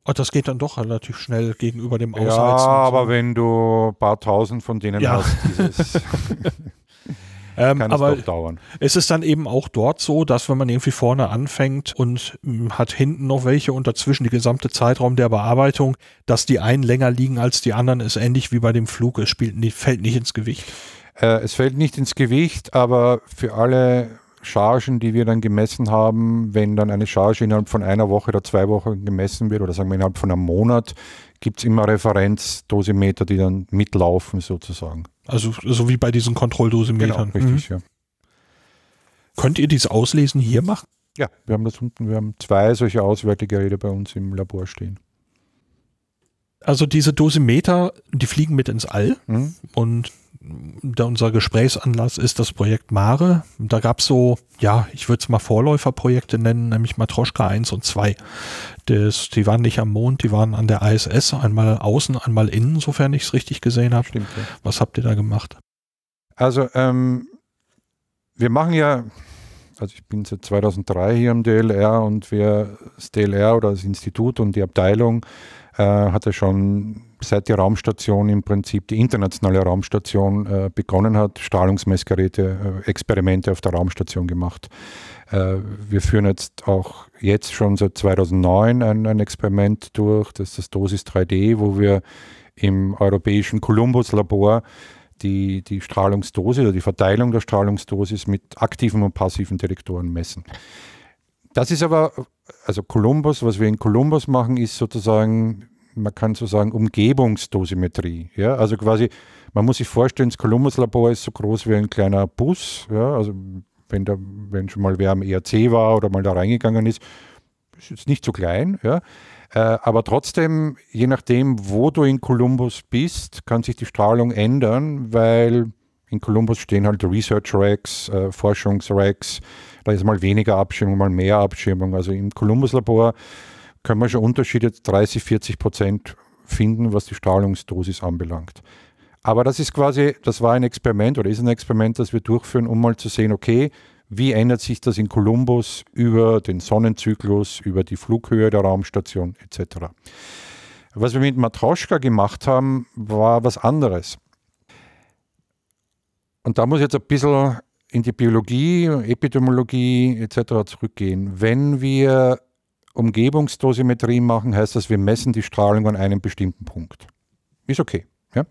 Oh, das geht dann doch relativ schnell gegenüber dem Ausreizen. Ja, aber so. wenn du ein paar tausend von denen ja. hast, [laughs] [laughs] ähm, kann es aber doch dauern. Es ist dann eben auch dort so, dass wenn man irgendwie vorne anfängt und mh, hm, hat hinten noch welche und dazwischen die gesamte Zeitraum der Bearbeitung, dass die einen länger liegen als die anderen, ist ähnlich wie bei dem Flug. Es spielt, nicht, fällt nicht ins Gewicht. Äh, es fällt nicht ins Gewicht, aber für alle Chargen, die wir dann gemessen haben, wenn dann eine Charge innerhalb von einer Woche oder zwei Wochen gemessen wird oder sagen wir innerhalb von einem Monat, gibt es immer Referenzdosimeter, die dann mitlaufen sozusagen. Also so wie bei diesen Kontrolldosimetern. Genau, richtig, mhm. ja. Könnt ihr dies auslesen hier machen? Ja, wir haben das unten, wir haben zwei solche Auswertegeräte bei uns im Labor stehen. Also diese Dosimeter, die fliegen mit ins All mhm. und da unser Gesprächsanlass ist das Projekt Mare. Da gab es so, ja, ich würde es mal Vorläuferprojekte nennen, nämlich Matroschka 1 und 2. Das, die waren nicht am Mond, die waren an der ISS, einmal außen, einmal innen, sofern ich es richtig gesehen habe. Stimmt, ja. Was habt ihr da gemacht? Also, ähm, wir machen ja, also ich bin seit 2003 hier im DLR und wir, das DLR oder das Institut und die Abteilung äh, hat er schon seit die Raumstation im Prinzip, die internationale Raumstation äh, begonnen hat, Strahlungsmessgeräte, äh, Experimente auf der Raumstation gemacht. Äh, wir führen jetzt auch jetzt schon seit 2009 ein, ein Experiment durch, das ist das Dosis 3D, wo wir im europäischen Columbus-Labor die, die Strahlungsdosis oder die Verteilung der Strahlungsdosis mit aktiven und passiven Detektoren messen. Das ist aber, also Kolumbus, was wir in Kolumbus machen, ist sozusagen, man kann so sagen, Umgebungsdosimetrie. Ja? Also quasi, man muss sich vorstellen, das Kolumbus-Labor ist so groß wie ein kleiner Bus. Ja? Also wenn, da, wenn schon mal wer am ERC war oder mal da reingegangen ist, ist es nicht so klein. Ja? Äh, aber trotzdem, je nachdem, wo du in Kolumbus bist, kann sich die Strahlung ändern, weil in Kolumbus stehen halt Research Racks, äh, Forschungsracks, da ist mal weniger Abschirmung, mal mehr Abschirmung. Also im Columbus-Labor können wir schon Unterschiede 30, 40 Prozent finden, was die Strahlungsdosis anbelangt. Aber das ist quasi, das war ein Experiment oder ist ein Experiment, das wir durchführen, um mal zu sehen, okay, wie ändert sich das in Kolumbus über den Sonnenzyklus, über die Flughöhe der Raumstation etc. Was wir mit Matroschka gemacht haben, war was anderes. Und da muss ich jetzt ein bisschen in die Biologie, Epidemiologie etc. zurückgehen. Wenn wir Umgebungsdosimetrie machen, heißt das, wir messen die Strahlung an einem bestimmten Punkt. Ist okay. Ja?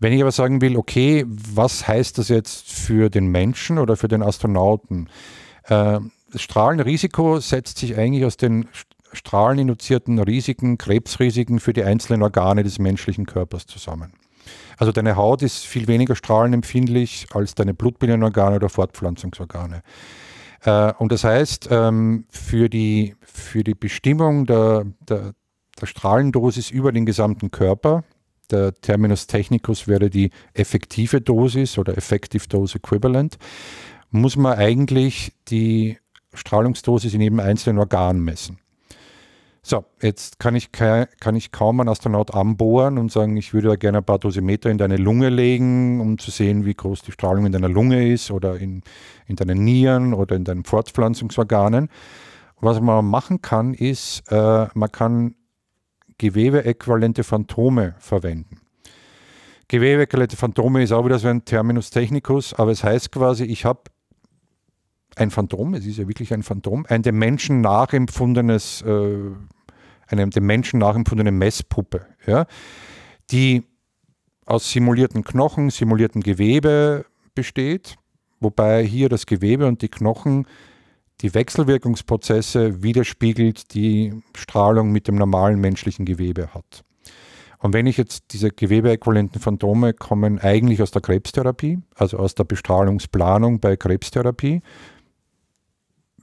Wenn ich aber sagen will, okay, was heißt das jetzt für den Menschen oder für den Astronauten? Ähm, das Strahlenrisiko setzt sich eigentlich aus den strahleninduzierten Risiken, Krebsrisiken für die einzelnen Organe des menschlichen Körpers zusammen. Also deine Haut ist viel weniger strahlenempfindlich als deine Blutbilliorgane oder Fortpflanzungsorgane. Äh, und das heißt, ähm, für, die, für die Bestimmung der, der, der Strahlendosis über den gesamten Körper, der Terminus technicus wäre die effektive Dosis oder Effective Dose Equivalent, muss man eigentlich die Strahlungsdosis in jedem einzelnen Organ messen. So, jetzt kann ich, kann ich kaum einen Astronaut anbohren und sagen, ich würde da gerne ein paar Dosimeter in deine Lunge legen, um zu sehen, wie groß die Strahlung in deiner Lunge ist oder in, in deinen Nieren oder in deinen Fortpflanzungsorganen. Was man machen kann, ist, äh, man kann gewebeäquivalente Phantome verwenden. Gewebeäquivalente Phantome ist auch wieder so ein Terminus technicus, aber es heißt quasi, ich habe ein Phantom, es ist ja wirklich ein Phantom, ein dem Menschen nachempfundenes äh, eine dem Menschen nachempfundene Messpuppe, ja, die aus simulierten Knochen, simulierten Gewebe besteht, wobei hier das Gewebe und die Knochen die Wechselwirkungsprozesse widerspiegelt, die Strahlung mit dem normalen menschlichen Gewebe hat. Und wenn ich jetzt diese gewebeäquivalenten Phantome kommen eigentlich aus der Krebstherapie, also aus der Bestrahlungsplanung bei Krebstherapie,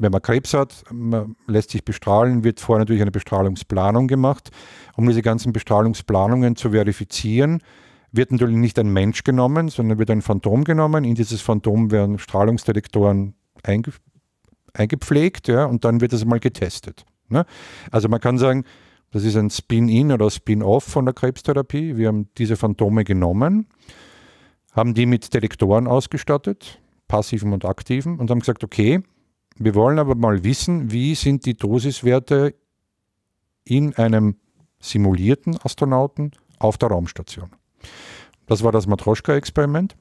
wenn man Krebs hat, man lässt sich bestrahlen, wird vorher natürlich eine Bestrahlungsplanung gemacht. Um diese ganzen Bestrahlungsplanungen zu verifizieren, wird natürlich nicht ein Mensch genommen, sondern wird ein Phantom genommen. In dieses Phantom werden Strahlungsdetektoren einge eingepflegt ja, und dann wird es mal getestet. Ne? Also man kann sagen, das ist ein Spin-in oder Spin-off von der Krebstherapie. Wir haben diese Phantome genommen, haben die mit Detektoren ausgestattet, passiven und aktiven, und haben gesagt, okay, wir wollen aber mal wissen, wie sind die Dosiswerte in einem simulierten Astronauten auf der Raumstation. Das war das Matroschka-Experiment.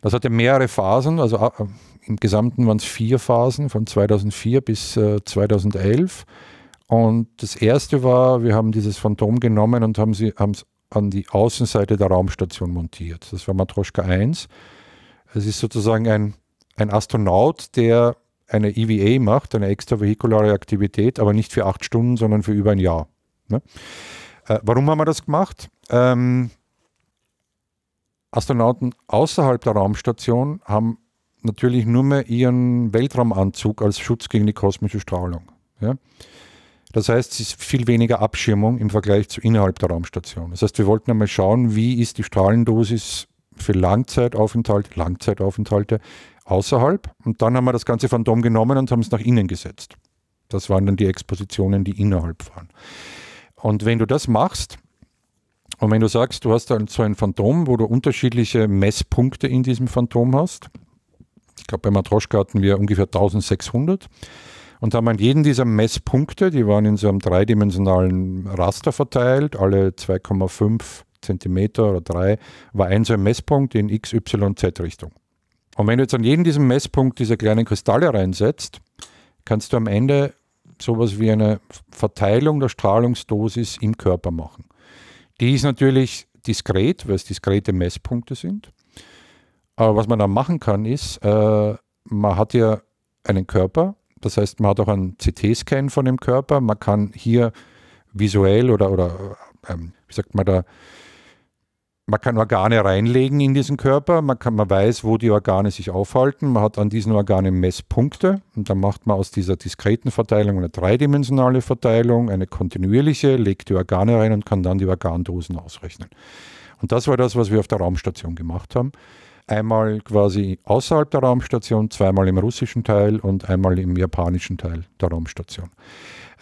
Das hatte mehrere Phasen, also äh, im Gesamten waren es vier Phasen von 2004 bis 2011. Äh, und das erste war, wir haben dieses Phantom genommen und haben es an die Außenseite der Raumstation montiert. Das war Matroschka 1. Es ist sozusagen ein, ein Astronaut, der eine EVA macht, eine extravehikulare Aktivität, aber nicht für acht Stunden, sondern für über ein Jahr. Ne? Äh, warum haben wir das gemacht? Ähm, Astronauten außerhalb der Raumstation haben natürlich nur mehr ihren Weltraumanzug als Schutz gegen die kosmische Strahlung. Ja? Das heißt, es ist viel weniger Abschirmung im Vergleich zu innerhalb der Raumstation. Das heißt, wir wollten einmal schauen, wie ist die Strahlendosis für Langzeitaufenthalte, Langzeitaufenthalte außerhalb. Und dann haben wir das ganze Phantom genommen und haben es nach innen gesetzt. Das waren dann die Expositionen, die innerhalb waren. Und wenn du das machst, und wenn du sagst, du hast dann halt so ein Phantom, wo du unterschiedliche Messpunkte in diesem Phantom hast, ich glaube, bei Matroschka hatten wir ungefähr 1600 und haben an jedem dieser Messpunkte, die waren in so einem dreidimensionalen Raster verteilt, alle 2,5 Zentimeter oder drei, war ein so ein Messpunkt in X, Y, Z Richtung. Und wenn du jetzt an jeden diesem Messpunkt diese kleinen Kristalle reinsetzt, kannst du am Ende sowas wie eine Verteilung der Strahlungsdosis im Körper machen. Die ist natürlich diskret, weil es diskrete Messpunkte sind. Aber was man dann machen kann, ist, äh, man hat ja einen Körper, das heißt, man hat auch einen CT-Scan von dem Körper, man kann hier visuell oder, oder ähm, wie sagt man da, man kann Organe reinlegen in diesen Körper, man, kann, man weiß, wo die Organe sich aufhalten, man hat an diesen Organen Messpunkte und dann macht man aus dieser diskreten Verteilung eine dreidimensionale Verteilung, eine kontinuierliche, legt die Organe rein und kann dann die Organdosen ausrechnen. Und das war das, was wir auf der Raumstation gemacht haben. Einmal quasi außerhalb der Raumstation, zweimal im russischen Teil und einmal im japanischen Teil der Raumstation.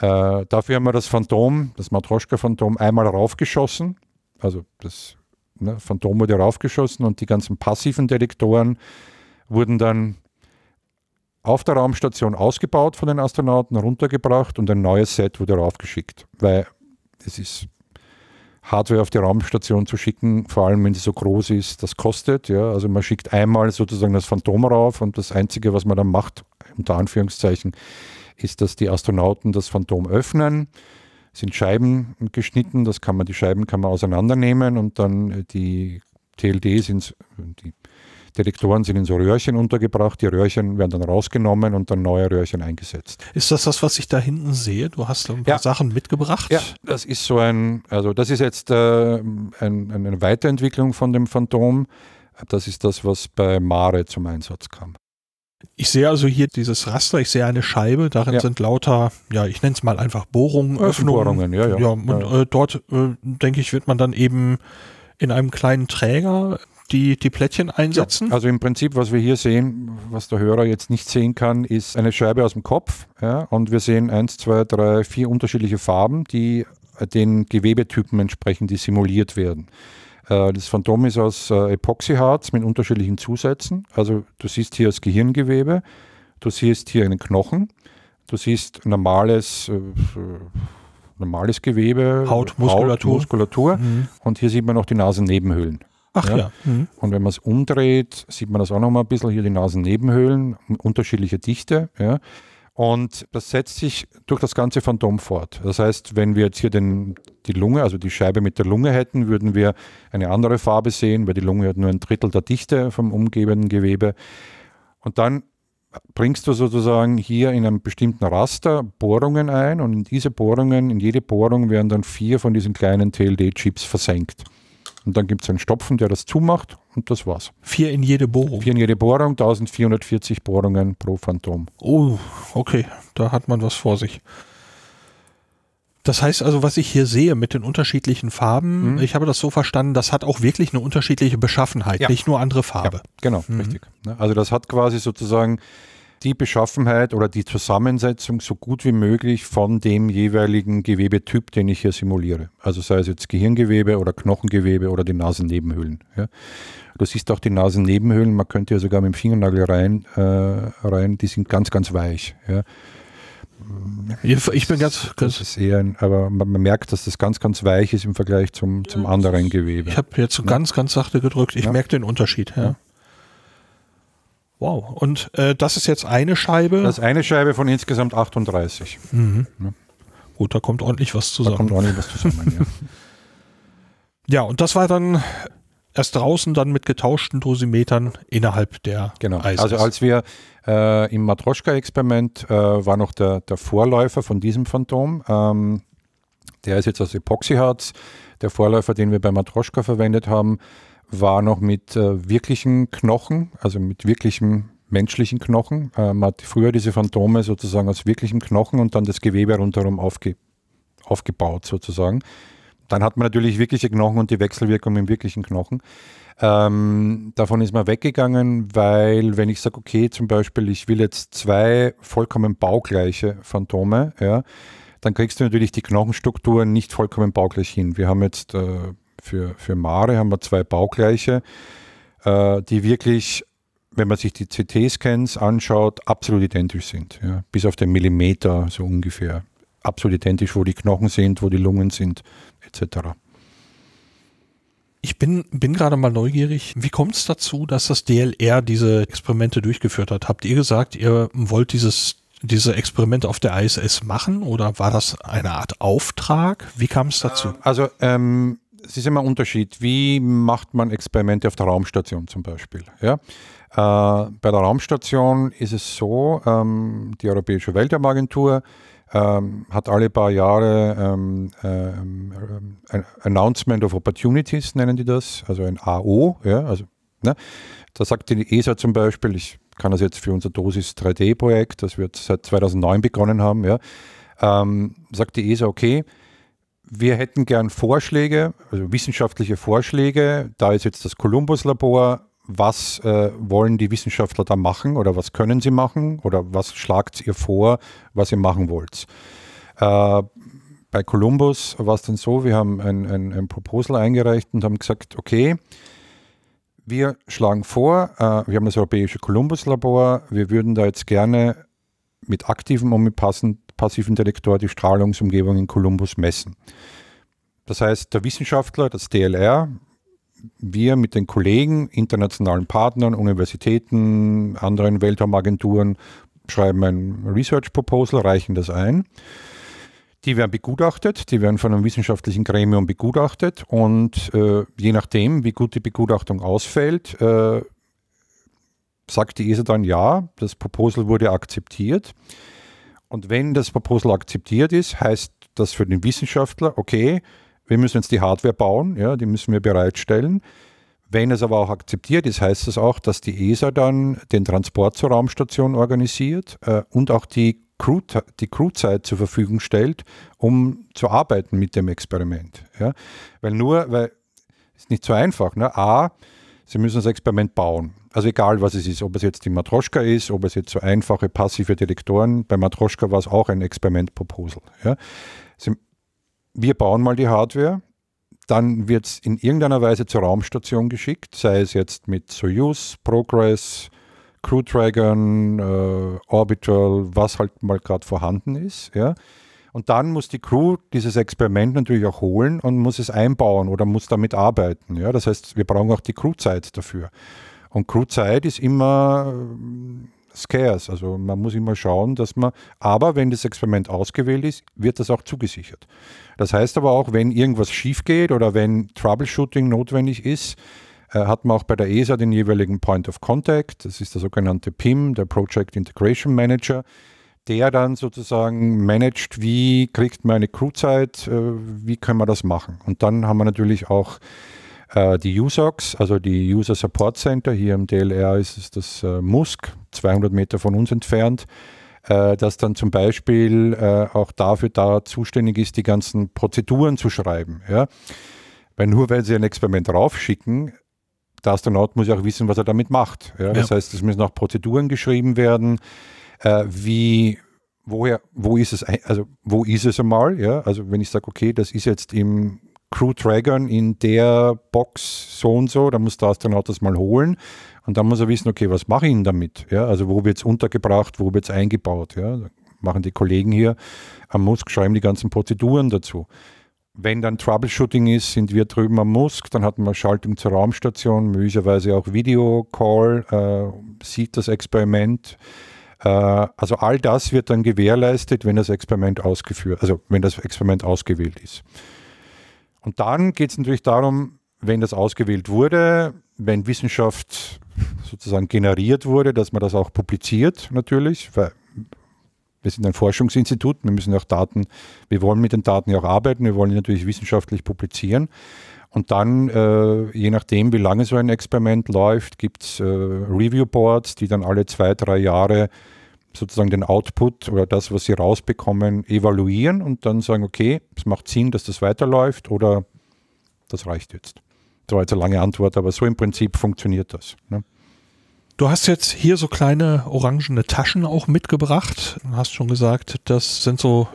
Äh, dafür haben wir das Phantom, das Matroschka-Phantom, einmal raufgeschossen. Also das ne, Phantom wurde raufgeschossen und die ganzen passiven Detektoren wurden dann auf der Raumstation ausgebaut von den Astronauten, runtergebracht und ein neues Set wurde raufgeschickt. Weil es ist Hardware auf die Raumstation zu schicken, vor allem wenn sie so groß ist, das kostet. Ja. Also man schickt einmal sozusagen das Phantom rauf und das Einzige, was man dann macht, unter Anführungszeichen, ist, dass die Astronauten das Phantom öffnen, sind Scheiben geschnitten. Das kann man, die Scheiben kann man auseinandernehmen und dann äh, die TLD ins, die Detektoren sind in so Röhrchen untergebracht. Die Röhrchen werden dann rausgenommen und dann neue Röhrchen eingesetzt. Ist das das, was ich da hinten sehe? Du hast ein paar ja. Sachen mitgebracht. Ja, das ist so ein, also das ist jetzt äh, ein, eine Weiterentwicklung von dem Phantom. Das ist das, was bei Mare zum Einsatz kam. Ich sehe also hier dieses Raster, ich sehe eine Scheibe, darin ja. sind lauter, ja, ich nenne es mal einfach Bohrungen, Öffnungen. Bohrungen, ja, ja. ja und äh, dort, äh, denke ich, wird man dann eben in einem kleinen Träger die, die Plättchen einsetzen. Ja, also im Prinzip, was wir hier sehen, was der Hörer jetzt nicht sehen kann, ist eine Scheibe aus dem Kopf. Ja, und wir sehen eins, zwei, drei, vier unterschiedliche Farben, die den Gewebetypen entsprechen, die simuliert werden. Äh, das Phantom ist aus äh, Epoxyharz mit unterschiedlichen Zusätzen. Also du siehst hier das Gehirngewebe, du siehst hier einen Knochen, du siehst normales, äh, normales Gewebe, Hautmuskulatur. Haut, Muskulatur. Mhm. Und hier sieht man noch die Nasennebenhöhlen. Ach ja. ja. Mhm. Und wenn man es umdreht, sieht man das auch nochmal ein bisschen. Hier die Nasennebenhöhlen, unterschiedliche Dichte. Ja. Und das setzt sich durch das ganze Phantom fort. Das heißt, wenn wir jetzt hier den, die Lunge, also die Scheibe mit der Lunge hätten, würden wir eine andere Farbe sehen, weil die Lunge hat nur ein Drittel der Dichte vom umgebenden Gewebe. Und dann bringst du sozusagen hier in einem bestimmten Raster Bohrungen ein und in diese Bohrungen, in jede Bohrung werden dann vier von diesen kleinen TLD-Chips versenkt. Und dann gibt es einen Stopfen, der das zumacht und das war's. Vier in jede Bohrung? Vier in jede Bohrung, 1440 Bohrungen pro Phantom. Oh, okay, da hat man was vor sich. Das heißt also, was ich hier sehe mit den unterschiedlichen Farben, mhm. ich habe das so verstanden, das hat auch wirklich eine unterschiedliche Beschaffenheit, ja. nicht nur andere Farbe. Ja, genau, mhm. richtig. Also das hat quasi sozusagen die Beschaffenheit oder die Zusammensetzung so gut wie möglich von dem jeweiligen Gewebetyp, den ich hier simuliere. Also sei es jetzt Gehirngewebe oder Knochengewebe oder die Nasennebenhöhlen. Ja. Du siehst auch die Nasennebenhöhlen, man könnte ja sogar mit dem Fingernagel rein, äh, rein die sind ganz, ganz weich. Ja. Ich bin ganz, ganz. Das ist eher ein, aber man merkt, dass das ganz, ganz weich ist im Vergleich zum, zum anderen Gewebe. Ich habe jetzt so ganz, ganz sachte gedrückt. Ich ja. merke den Unterschied. Ja. Wow, und äh, das ist jetzt eine Scheibe? Das ist eine Scheibe von insgesamt 38. Mhm. Ja. Gut, da kommt ordentlich was zusammen. Da kommt ordentlich was zusammen, ja. [laughs] ja, und das war dann erst draußen dann mit getauschten Dosimetern innerhalb der Genau, ISIS. also als wir äh, im Matroschka-Experiment äh, war noch der, der, Vorläufer von diesem Phantom, ähm, der ist jetzt aus Epoxyharz, der Vorläufer, den wir bei Matroschka verwendet haben, war noch mit äh, wirklichen Knochen, also mit wirklichem menschlichen Knochen. Äh, man hat früher diese Phantome sozusagen aus wirklichem Knochen und dann das Gewebe rundherum aufge aufgebaut sozusagen. Dann hat man natürlich wirkliche Knochen und die Wechselwirkung im wirklichen Knochen. Ähm, davon ist man weggegangen, weil wenn ich sage, okay, zum Beispiel, ich will jetzt zwei vollkommen baugleiche Phantome, ja, dann kriegst du natürlich die Knochenstruktur nicht vollkommen baugleich hin. Wir haben jetzt äh, für, für Mare haben wir zwei baugleiche, äh, die wirklich, wenn man sich die CT-Scans anschaut, absolut identisch sind. Ja? Bis auf den Millimeter so ungefähr. Absolut identisch, wo die Knochen sind, wo die Lungen sind, etc. Ich bin, bin gerade mal neugierig. Wie kommt es dazu, dass das DLR diese Experimente durchgeführt hat? Habt ihr gesagt, ihr wollt dieses, diese Experimente auf der ISS machen oder war das eine Art Auftrag? Wie kam es dazu? Also ähm, es ist immer ein Unterschied, wie macht man Experimente auf der Raumstation zum Beispiel. Ja? Äh, bei der Raumstation ist es so, ähm, die Europäische Weltraumagentur ähm, hat alle paar Jahre ähm, ähm, ein Announcement of Opportunities, nennen die das, also ein AO. Ja? Also, ne? Da sagt die ESA zum Beispiel, ich kann das jetzt für unser Dosis 3D-Projekt, das wir seit 2009 begonnen haben, ja? Ähm, sagt die ESA, okay, wir hätten gern Vorschläge, also wissenschaftliche Vorschläge. Da ist jetzt das Columbus-Labor. Was äh, wollen die Wissenschaftler da machen oder was können sie machen oder was schlagt ihr vor, was ihr machen wollt? Äh, bei Columbus war es dann so, wir haben ein, ein, ein, Proposal eingereicht und haben gesagt, okay, wir schlagen vor, äh, wir haben das Europäische Columbus-Labor, wir würden da jetzt gerne mit aktivem und mit passend passiven Passivdetektor die Strahlungsumgebung in Kolumbus messen. Das heißt, der Wissenschaftler, das DLR, wir mit den Kollegen, internationalen Partnern, Universitäten, anderen Weltraumagenturen schreiben ein Research Proposal, reichen das ein. Die werden begutachtet, die werden von einem wissenschaftlichen Gremium begutachtet und äh, je nachdem, wie gut die Begutachtung ausfällt, äh, sagt die ESA dann ja, das Proposal wurde akzeptiert. Und wenn das Proposal akzeptiert ist, heißt das für den Wissenschaftler, okay, wir müssen jetzt die Hardware bauen, ja, die müssen wir bereitstellen. Wenn es aber auch akzeptiert ist, heißt das auch, dass die ESA dann den Transport zur Raumstation organisiert äh, und auch die, Crew, die Crewzeit zur Verfügung stellt, um zu arbeiten mit dem Experiment. Ja. Weil nur, weil ist nicht so einfach. Ne? A, Sie müssen das Experiment bauen. Also egal, was es ist, ob es jetzt die Matroschka ist, ob es jetzt so einfache passive Detektoren, bei Matroschka war es auch ein Experiment-Proposal. Ja. wir bauen mal die Hardware, dann wird es in irgendeiner Weise zur Raumstation geschickt, sei es jetzt mit Soyuz, Progress, Crew Dragon, äh, Orbital, was halt mal gerade vorhanden ist. Ja. Und dann muss die Crew dieses Experiment natürlich auch holen und muss es einbauen oder muss damit arbeiten. Ja? Das heißt, wir brauchen auch die Crewzeit dafür. Und Crewzeit ist immer äh, scarce. Also man muss immer schauen, dass man, aber wenn das Experiment ausgewählt ist, wird das auch zugesichert. Das heißt aber auch, wenn irgendwas schief geht oder wenn Troubleshooting notwendig ist, äh, hat man auch bei der ESA den jeweiligen Point of Contact. Das ist der sogenannte PIM, der Project Integration Manager, der dann sozusagen managt, wie kriegt man eine Crewzeit, äh, wie können wir das machen. Und dann haben wir natürlich auch äh, die USOX, also die User Support Center, hier im DLR ist es das äh, Musk, 200 Meter von uns entfernt, das dann zum Beispiel auch dafür da zuständig ist, die ganzen Prozeduren zu schreiben. Ja? Weil nur wenn sie ein Experiment raufschicken, der Astronaut muss ja auch wissen, was er damit macht. Ja? Das ja. heißt, es müssen auch Prozeduren geschrieben werden äh, wie, woher, wo ist es, also wo ist es einmal, ja, also wenn ich sage, okay, das ist jetzt im Crew Dragon in der Box so und so, dann muss der Astronaut das mal holen und dann muss er wissen, okay, was mache ich denn damit, ja, also wo wird es untergebracht, wo wird es eingebaut, ja, machen die Kollegen hier am Musk, schreiben die ganzen Prozeduren dazu. Wenn dann Troubleshooting ist, sind wir drüben am Musk, dann hatten wir Schaltung zur Raumstation, möglicherweise auch Videocall, äh, sieht das Experiment, äh, also all das wird dann gewährleistet, wenn das Experiment ausgeführt, also wenn das Experiment ausgewählt ist. Und dann geht es natürlich darum, wenn das ausgewählt wurde, wenn Wissenschaft sozusagen generiert wurde, dass man das auch publiziert natürlich, weil wir sind ein Forschungsinstitut, wir müssen auch Daten, wir wollen mit den Daten ja auch arbeiten, wir wollen natürlich wissenschaftlich publizieren. Und dann, äh, je nachdem, wie lange so ein Experiment läuft, gibt es äh, Review Boards, die dann alle zwei, drei Jahre sozusagen den Output oder das, was sie rausbekommen, evaluieren und dann sagen, okay, es macht Sinn, dass das weiterläuft oder das reicht jetzt. Das war jetzt eine lange Antwort, aber so im Prinzip funktioniert das. Ne? Du hast jetzt hier so kleine orangene Taschen auch mitgebracht. Du hast schon gesagt, das sind so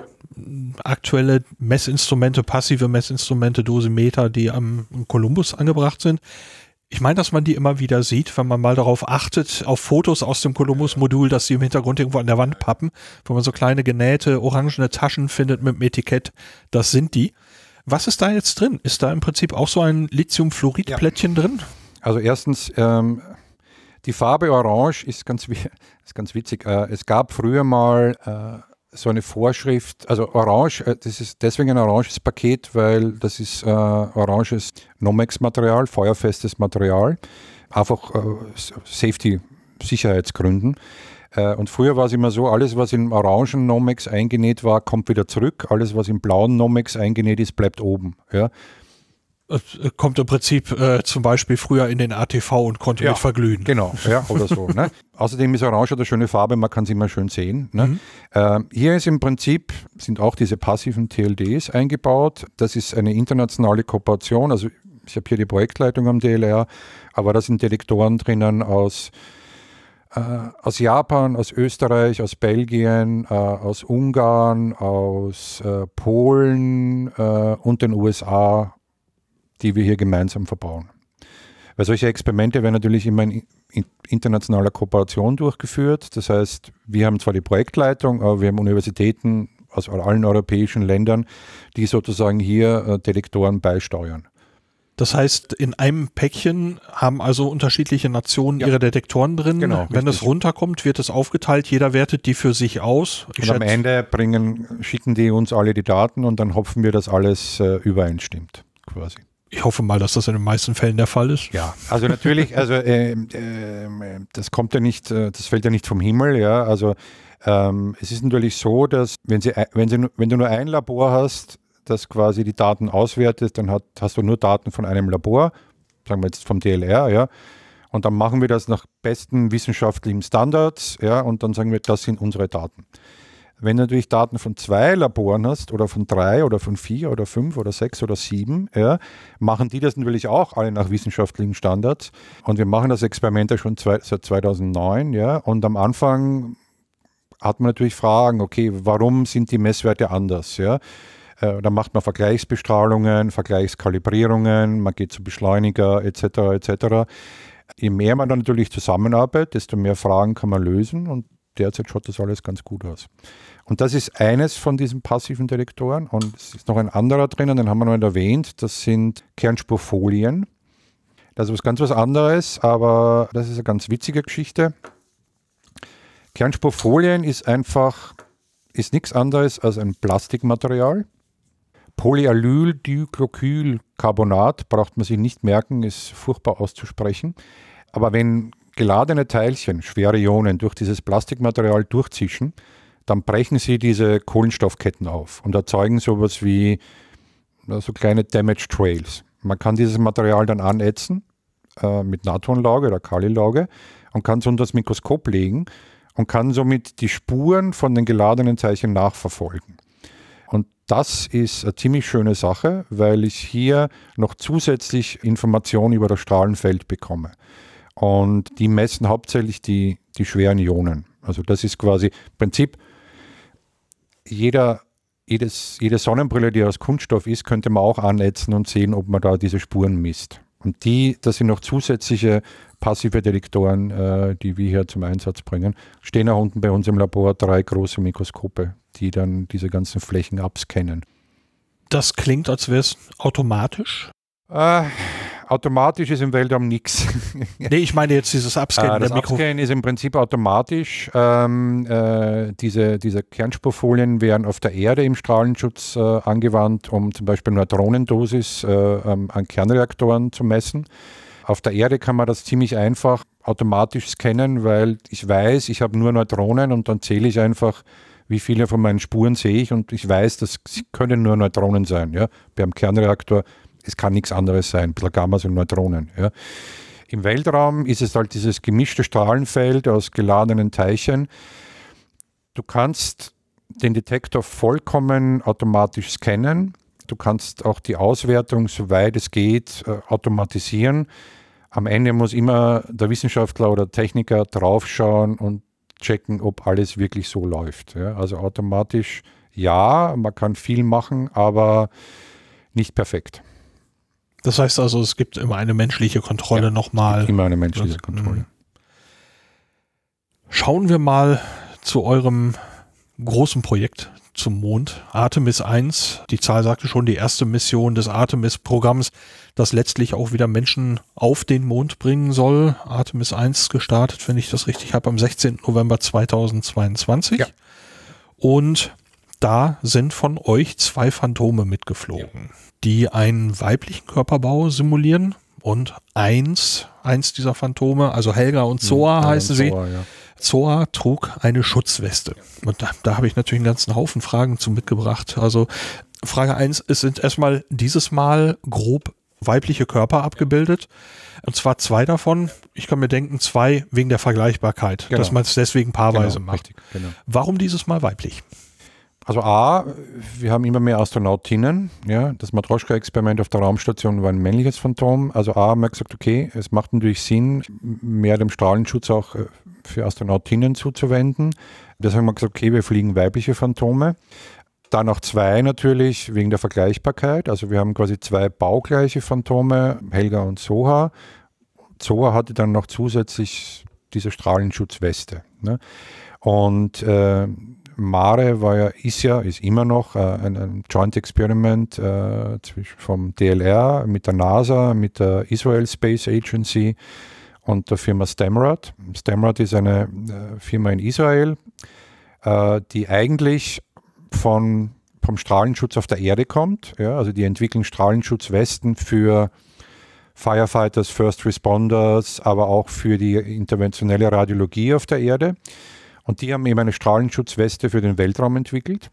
aktuelle Messinstrumente, passive Messinstrumente, Dosimeter, die am Kolumbus angebracht sind. Ich meine, dass man die immer wieder sieht, wenn man mal darauf achtet, auf Fotos aus dem kolumbus modul dass sie im Hintergrund irgendwo an der Wand pappen, wo man so kleine genähte, orangene Taschen findet mit dem Etikett. Das sind die. Was ist da jetzt drin? Ist da im Prinzip auch so ein lithium fluorid plättchen ja. drin? Also erstens, ähm, die Farbe Orange ist ganz, ist ganz witzig. Äh, es gab früher mal äh, so eine Vorschrift, also Orange, äh, das ist deswegen ein oranges Paket, weil das ist äh, oranges Nomex-Material, feuerfestes Material, einfach äh, Safety-Sicherheitsgründen. Äh, und früher war es immer so, alles was im orangen Nomex eingenäht war, kommt wieder zurück, alles was im blauen Nomex eingenäht ist, bleibt oben. Ja? Äh, äh, kommt im Prinzip äh, zum Beispiel früher in den ATV und konnte ja, mit verglühen. Genau, ja, oder so. ne? [laughs] Außerdem ist Orange eine schöne Farbe, man kann sie immer schön sehen. Ne? Mhm. Äh, hier ist im Prinzip, sind auch diese passiven TLDs eingebaut. Das ist eine internationale Kooperation, also ich habe hier die Projektleitung am DLR, aber da sind Detektoren drinnen aus äh, aus Japan, aus Österreich, aus Belgien, äh, aus Ungarn, aus äh, Polen äh, und den USA die wir hier gemeinsam verbauen. Weil solche Experimente werden natürlich immer in internationaler Kooperation durchgeführt. Das heißt, wir haben zwar die Projektleitung, aber wir haben Universitäten aus allen europäischen Ländern, die sozusagen hier äh, Detektoren beisteuern. Das heißt, in einem Päckchen haben also unterschiedliche Nationen ja. ihre Detektoren drin. Genau, Wenn richtig. es runterkommt, wird es aufgeteilt. Jeder wertet die für sich aus. Ich und am Ende bringen, schicken die uns alle die Daten und dann hopfen wir, dass alles äh, übereinstimmt, quasi. Ich hoffe mal, dass das in den meisten Fällen der Fall ist. Ja, also natürlich, also äh, äh, das kommt ja nicht, äh, das fällt ja nicht vom Himmel, ja. Also ähm, es ist natürlich so, dass wenn, sie, äh, wenn, sie, wenn du nur ein Labor hast, das quasi die Daten auswertet, dann hat, hast du nur Daten von einem Labor, sagen wir jetzt vom DLR, ja. Und dann machen wir das nach besten wissenschaftlichen Standards, ja, und dann sagen wir, das sind unsere Daten. Wenn du natürlich Daten von zwei Laboren hast oder von drei oder von vier oder fünf oder sechs oder sieben, ja, machen die das natürlich auch alle nach wissenschaftlichen Standards. Und wir machen das Experiment ja schon zwei, seit 2009. Ja, und am Anfang hat man natürlich Fragen, okay, warum sind die Messwerte anders? Ja? Äh, macht man Vergleichsbestrahlungen, Vergleichskalibrierungen, man geht zu Beschleuniger etc. etc. Je mehr man dann natürlich zusammenarbeitet, desto mehr Fragen kann man lösen und derzeit schaut das alles ganz gut aus. Und das ist eines von diesen passiven Detektoren und es ist noch ein anderer drinnen, den haben wir noch nicht erwähnt, das sind Kernspurfolien. Das ist was ganz was anderes, aber das ist eine ganz witzige Geschichte. Kernspurfolien ist einfach, ist nichts anderes als ein Plastikmaterial. Polyalyldichlocylcarbonat braucht man sich nicht merken, ist furchtbar auszusprechen. Aber wenn geladene Teilchen, schwere Ionen, durch dieses Plastikmaterial durchzischen, dann brechen sie diese Kohlenstoffketten auf und erzeugen sowas wie so kleine Damage Trails. Man kann dieses Material dann anätzen äh, mit Natronlauge oder Kalilauge und kann es unter das Mikroskop legen und kann somit die Spuren von den geladenen Teilchen nachverfolgen. Und das ist eine ziemlich schöne Sache, weil ich hier noch zusätzlich Informationen über das Strahlenfeld bekomme. Und die messen hauptsächlich die, die schweren Ionen. Also das ist quasi im Prinzip jeder, jedes, jede Sonnenbrille, die aus Kunststoff ist, könnte man auch annetzen und sehen, ob man da diese Spuren misst. Und die, das sind noch zusätzliche passive Detektoren, äh, die wir hier zum Einsatz bringen. Stehen auch unten bei uns im Labor drei große Mikroskope, die dann diese ganzen Flächen abscannen. Das klingt, als wäre es automatisch. Äh, Automatisch ist im Weltraum nichts. [laughs] Nee, ich meine jetzt dieses ah, Abscannen äh, der Mikro. Abscannen ist im Prinzip automatisch. Ähm, äh, diese, diese Kernspurfolien werden auf der Erde im Strahlenschutz äh, angewandt, um zum Beispiel Neutronendosis äh, ähm, an Kernreaktoren zu messen. Auf der Erde kann man das ziemlich einfach automatisch scannen, weil ich weiß, ich habe nur Neutronen und dann zähle ich einfach, wie viele von meinen Spuren sehe ich und ich weiß, das können nur Neutronen sein. Ja? Beim Kernreaktor es kann nichts anderes sein. Gammas und Neutronen. Ja. Im Weltraum ist es halt dieses gemischte Strahlenfeld aus geladenen Teilchen. Du kannst den Detektor vollkommen automatisch scannen. Du kannst auch die Auswertung, soweit es geht, äh, automatisieren. Am Ende muss immer der Wissenschaftler oder Techniker draufschauen und checken, ob alles wirklich so läuft. also automatisch ja, man kann viel machen, aber nicht perfekt. Das heißt also, es gibt immer eine menschliche Kontrolle ja, nochmal. Immer eine menschliche das, Kontrolle. Mhm. Schauen wir mal zu eurem großen Projekt zum Mond, Artemis 1. Die Zahl sagte schon, die erste Mission des Artemis-Programms, das letztlich auch wieder Menschen auf den Mond bringen soll. Artemis 1 gestartet, wenn ich das richtig habe, am 16. November 2022. Ja. Und da sind von euch zwei Phantome mitgeflogen, die einen weiblichen Körperbau simulieren und eins, eins dieser Phantome, also Helga und hm, Zoa ja, heißen und Zoa, sie. Ja. Zoa trug eine Schutzweste. Und da, da habe ich natürlich einen ganzen Haufen Fragen zu mitgebracht. Also Frage 1, es sind erstmal dieses Mal grob weibliche Körper abgebildet. Und zwar zwei davon. Ich kann mir denken, zwei wegen der Vergleichbarkeit, genau. dass man es deswegen paarweise genau, macht. Richtig, genau. Warum dieses Mal weiblich? Also A, wir haben immer mehr Astronautinnen. Ja? Das Matroschka-Experiment auf der Raumstation war ein männliches Phantom. Also A, haben wir gesagt, okay, es macht natürlich Sinn, mehr dem Strahlenschutz auch äh, für Astronautinnen zuzuwenden. Deshalb haben wir gesagt, okay, wir fliegen weibliche Phantome. Dann auch zwei natürlich wegen der Vergleichbarkeit. Also wir haben quasi zwei baugleiche Phantome, Helga und Soha. Soha hatte dann noch zusätzlich diese Strahlenschutzweste. Ne? Und äh, Mare war ja, ist ja, ist immer noch äh, ein, ein, Joint Experiment äh, vom DLR mit der NASA, mit der Israel Space Agency und der Firma Stemrad. Stemrad ist eine äh, Firma in Israel, äh, die eigentlich von, vom Strahlenschutz auf der Erde kommt. Ja? Also die entwickeln Strahlenschutzwesten für Firefighters, First Responders, aber auch für die interventionelle Radiologie auf der Erde. Und die haben eben eine Strahlenschutzweste für den Weltraum entwickelt.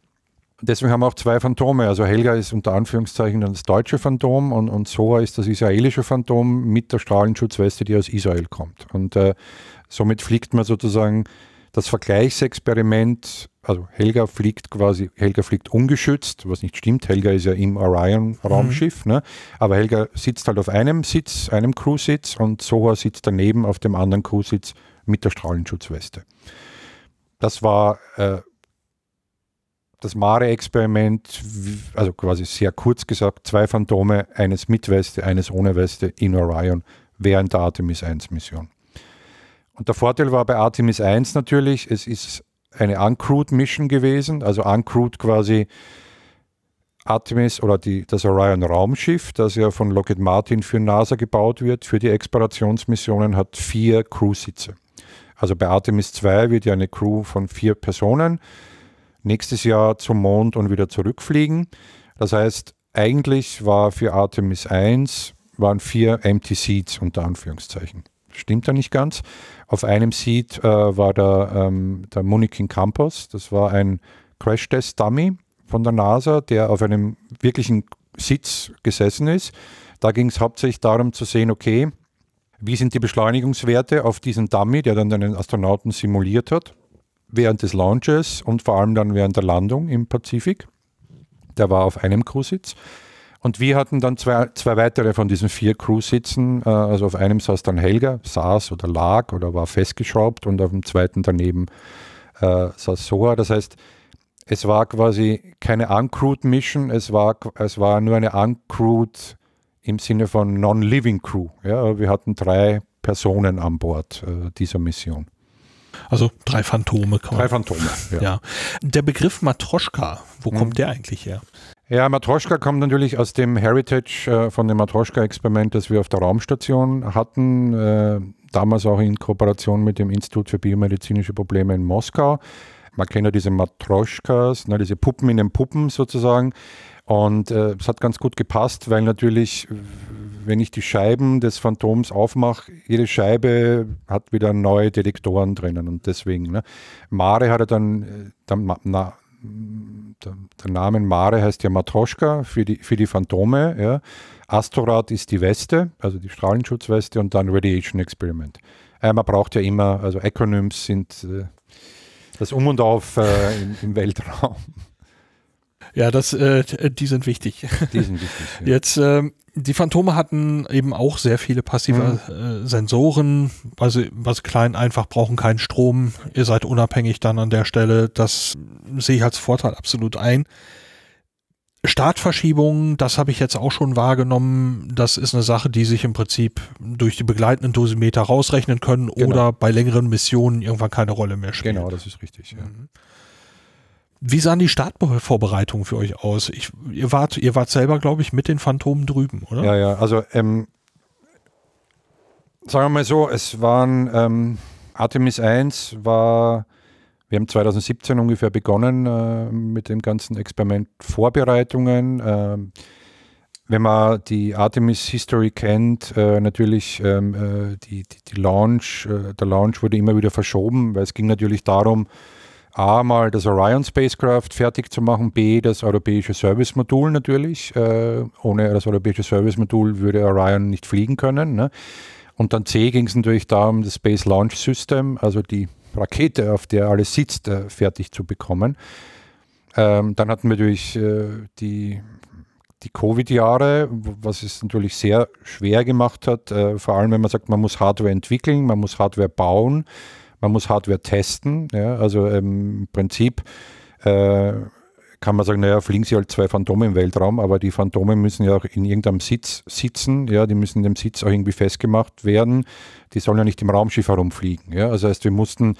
Deswegen haben wir auch zwei Phantome. Also Helga ist unter Anführungszeichen das deutsche Phantom und, und Sora ist das israelische Phantom mit der Strahlenschutzweste, die aus Israel kommt. Und äh, somit fliegt man sozusagen das Vergleichsexperiment, also Helga fliegt quasi, Helga fliegt ungeschützt, was nicht stimmt, Helga ist ja im Orion-Raumschiff, mhm. ne? aber Helga sitzt halt auf einem Sitz, einem Crew-Sitz und Soha sitzt daneben auf dem anderen Crew-Sitz mit der Strahlenschutzweste das war äh, das Mare-Experiment, also quasi sehr kurz gesagt, zwei Phantome, eines mit Weste, eines ohne Weste in Orion während der Artemis 1-Mission. Und der Vorteil war bei Artemis 1 natürlich, es ist eine Uncrewed Mission gewesen, also Uncrewed quasi Artemis oder die, das Orion Raumschiff, das ja von Lockheed Martin für NASA gebaut wird, für die Explorationsmissionen hat vier Crewsitze. Also bei Artemis 2 wird ja eine Crew von vier Personen nächstes Jahr zum Mond und wieder zurückfliegen. Das heißt, eigentlich war für Artemis 1 waren vier empty Seats unter Anführungszeichen. Stimmt da nicht ganz. Auf einem Seat äh, war der, ähm, der Munikin Campos. Das war ein Crash-Test-Dummy von der NASA, der auf einem wirklichen Sitz gesessen ist. Da ging es hauptsächlich darum zu sehen, okay, wie sind die Beschleunigungswerte auf diesem Dummy, der dann einen Astronauten simuliert hat, während des Launches und vor allem dann während der Landung im Pazifik? Der war auf einem Crewsitz. Und wir hatten dann zwei, zwei weitere von diesen vier Crewsitzen. Äh, also auf einem saß dann Helga, saß oder lag oder war festgeschraubt und auf dem zweiten daneben äh, saß Soa. Das heißt, es war quasi keine Uncrewed Mission, es war, es war nur eine Uncrewed Mission im Sinne von Non-Living Crew. Ja, wir hatten drei Personen an Bord äh, dieser Mission. Also drei Phantome. Kann drei Phantome, ja. ja. Der Begriff Matroschka, wo mhm. kommt der eigentlich her? Ja, Matroschka kommt natürlich aus dem Heritage äh, von dem Matroschka-Experiment, das wir auf der Raumstation hatten, äh, damals auch in Kooperation mit dem Institut für biomedizinische Probleme in Moskau. Man kennt ja diese Matroschkas, ne, diese Puppen in den Puppen sozusagen. Und äh, es hat ganz gut gepasst, weil natürlich, wenn ich die Scheiben des Phantoms aufmache, jede Scheibe hat wieder neue Detektoren drinnen und deswegen. Ne? Mare hatte dann, äh, dann na, der, der, Name Mare heißt ja Matroschka für die, für die Phantome. Ja. Astorat ist die Weste, also die Strahlenschutzweste und dann Radiation Experiment. Äh, man braucht ja immer, also Acronyms sind äh, das Um und Auf äh, im, im Weltraum. Ja, das, äh, die sind wichtig. Die sind wichtig. [laughs] Ja. Jetzt, ähm, die Phantome hatten eben auch sehr viele passive mhm. äh, Sensoren, weil sie, also, weil klein einfach brauchen keinen Strom. Ihr seid unabhängig dann an der Stelle. Das sehe ich als Vorteil absolut ein. Startverschiebungen, das habe ich jetzt auch schon wahrgenommen. Das ist eine Sache, die sich im Prinzip durch die begleitenden Dosimeter rausrechnen können genau. oder bei längeren Missionen irgendwann keine Rolle mehr spielt. Genau, das ist richtig. Ja. Mhm. Wie sahen die Startvorbereitungen für euch aus? Ich, ihr, wart, ihr wart selber, glaube ich, mit den Phantomen drüben, oder? Ja, ja, also ähm, sagen wir mal so, es waren ähm, Artemis 1 war, wir haben 2017 ungefähr begonnen äh, mit dem ganzen Experiment Vorbereitungen. Äh, wenn man die Artemis History kennt, äh, natürlich ähm, äh, die, die, die, Launch, äh, der Launch wurde immer wieder verschoben, weil es ging natürlich darum, äh, A, mal das Orion Spacecraft fertig zu machen, B, das europäische Service-Modul natürlich. Äh, ohne das europäische Service-Modul würde Orion nicht fliegen können. Ne? Und dann C ging es natürlich darum, das Space Launch System, also die Rakete, auf der alles sitzt, äh, fertig zu bekommen. Ähm, dann hatten wir natürlich äh, die, die Covid-Jahre, was es natürlich sehr schwer gemacht hat, äh, vor allem wenn man sagt, man muss Hardware entwickeln, man muss Hardware bauen man muss Hardware testen. Ja? Also ähm, im Prinzip äh, kann man sagen, naja, fliegen sie halt zwei Phantome im Weltraum, aber die Phantome müssen ja auch in irgendeinem Sitz sitzen, ja, die müssen in dem Sitz auch irgendwie festgemacht werden. Die sollen ja nicht im Raumschiff herumfliegen. Ja? Also heißt, wir mussten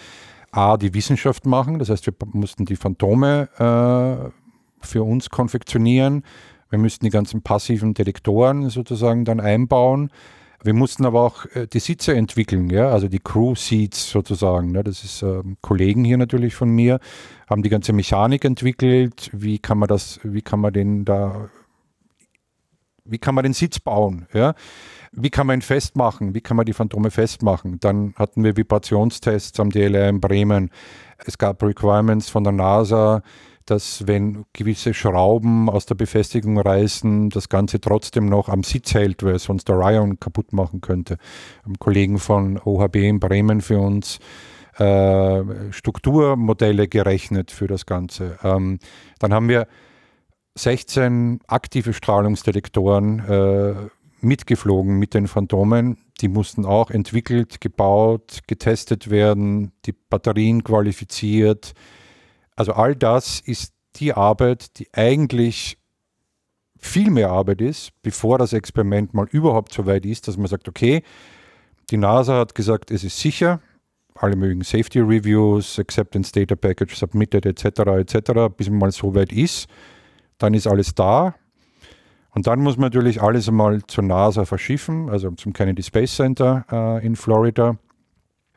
A, die Wissenschaft machen, das heißt, wir mussten die Phantome äh, für uns konfektionieren, wir müssten die ganzen passiven Detektoren sozusagen dann einbauen. Wir mussten aber auch äh, die Sitze entwickeln, ja, also die Crew Seats sozusagen. Ne? Das ist äh, Kollegen hier natürlich von mir, haben die ganze Mechanik entwickelt. Wie kann man das, wie kann man den da, wie kann man den Sitz bauen, ja? Wie kann man ihn festmachen? Wie kann man die Phantome festmachen? Dann hatten wir Vibrationstests am DLR in Bremen. Es gab Requirements von der NASA dass wenn gewisse Schrauben aus der Befestigung reißen, das Ganze trotzdem noch am Sitz hält, weil sonst der Ryan kaputt machen könnte. Kollegen von OHB in Bremen für uns äh, Strukturmodelle gerechnet für das Ganze. Ähm, dann haben wir 16 aktive Strahlungsdetektoren äh, mitgeflogen mit den Phantomen. Die mussten auch entwickelt, gebaut, getestet werden, die Batterien qualifiziert, also all das ist die Arbeit, die eigentlich viel mehr Arbeit ist, bevor das Experiment mal überhaupt so weit ist, dass man sagt, okay, die NASA hat gesagt, es ist sicher, alle möglichen Safety Reviews, Acceptance Data Package submitted etc. etc. bis man mal so weit ist, dann ist alles da. Und dann muss man natürlich alles einmal zur NASA verschiffen, also zum Kennedy Space Center äh, in Florida.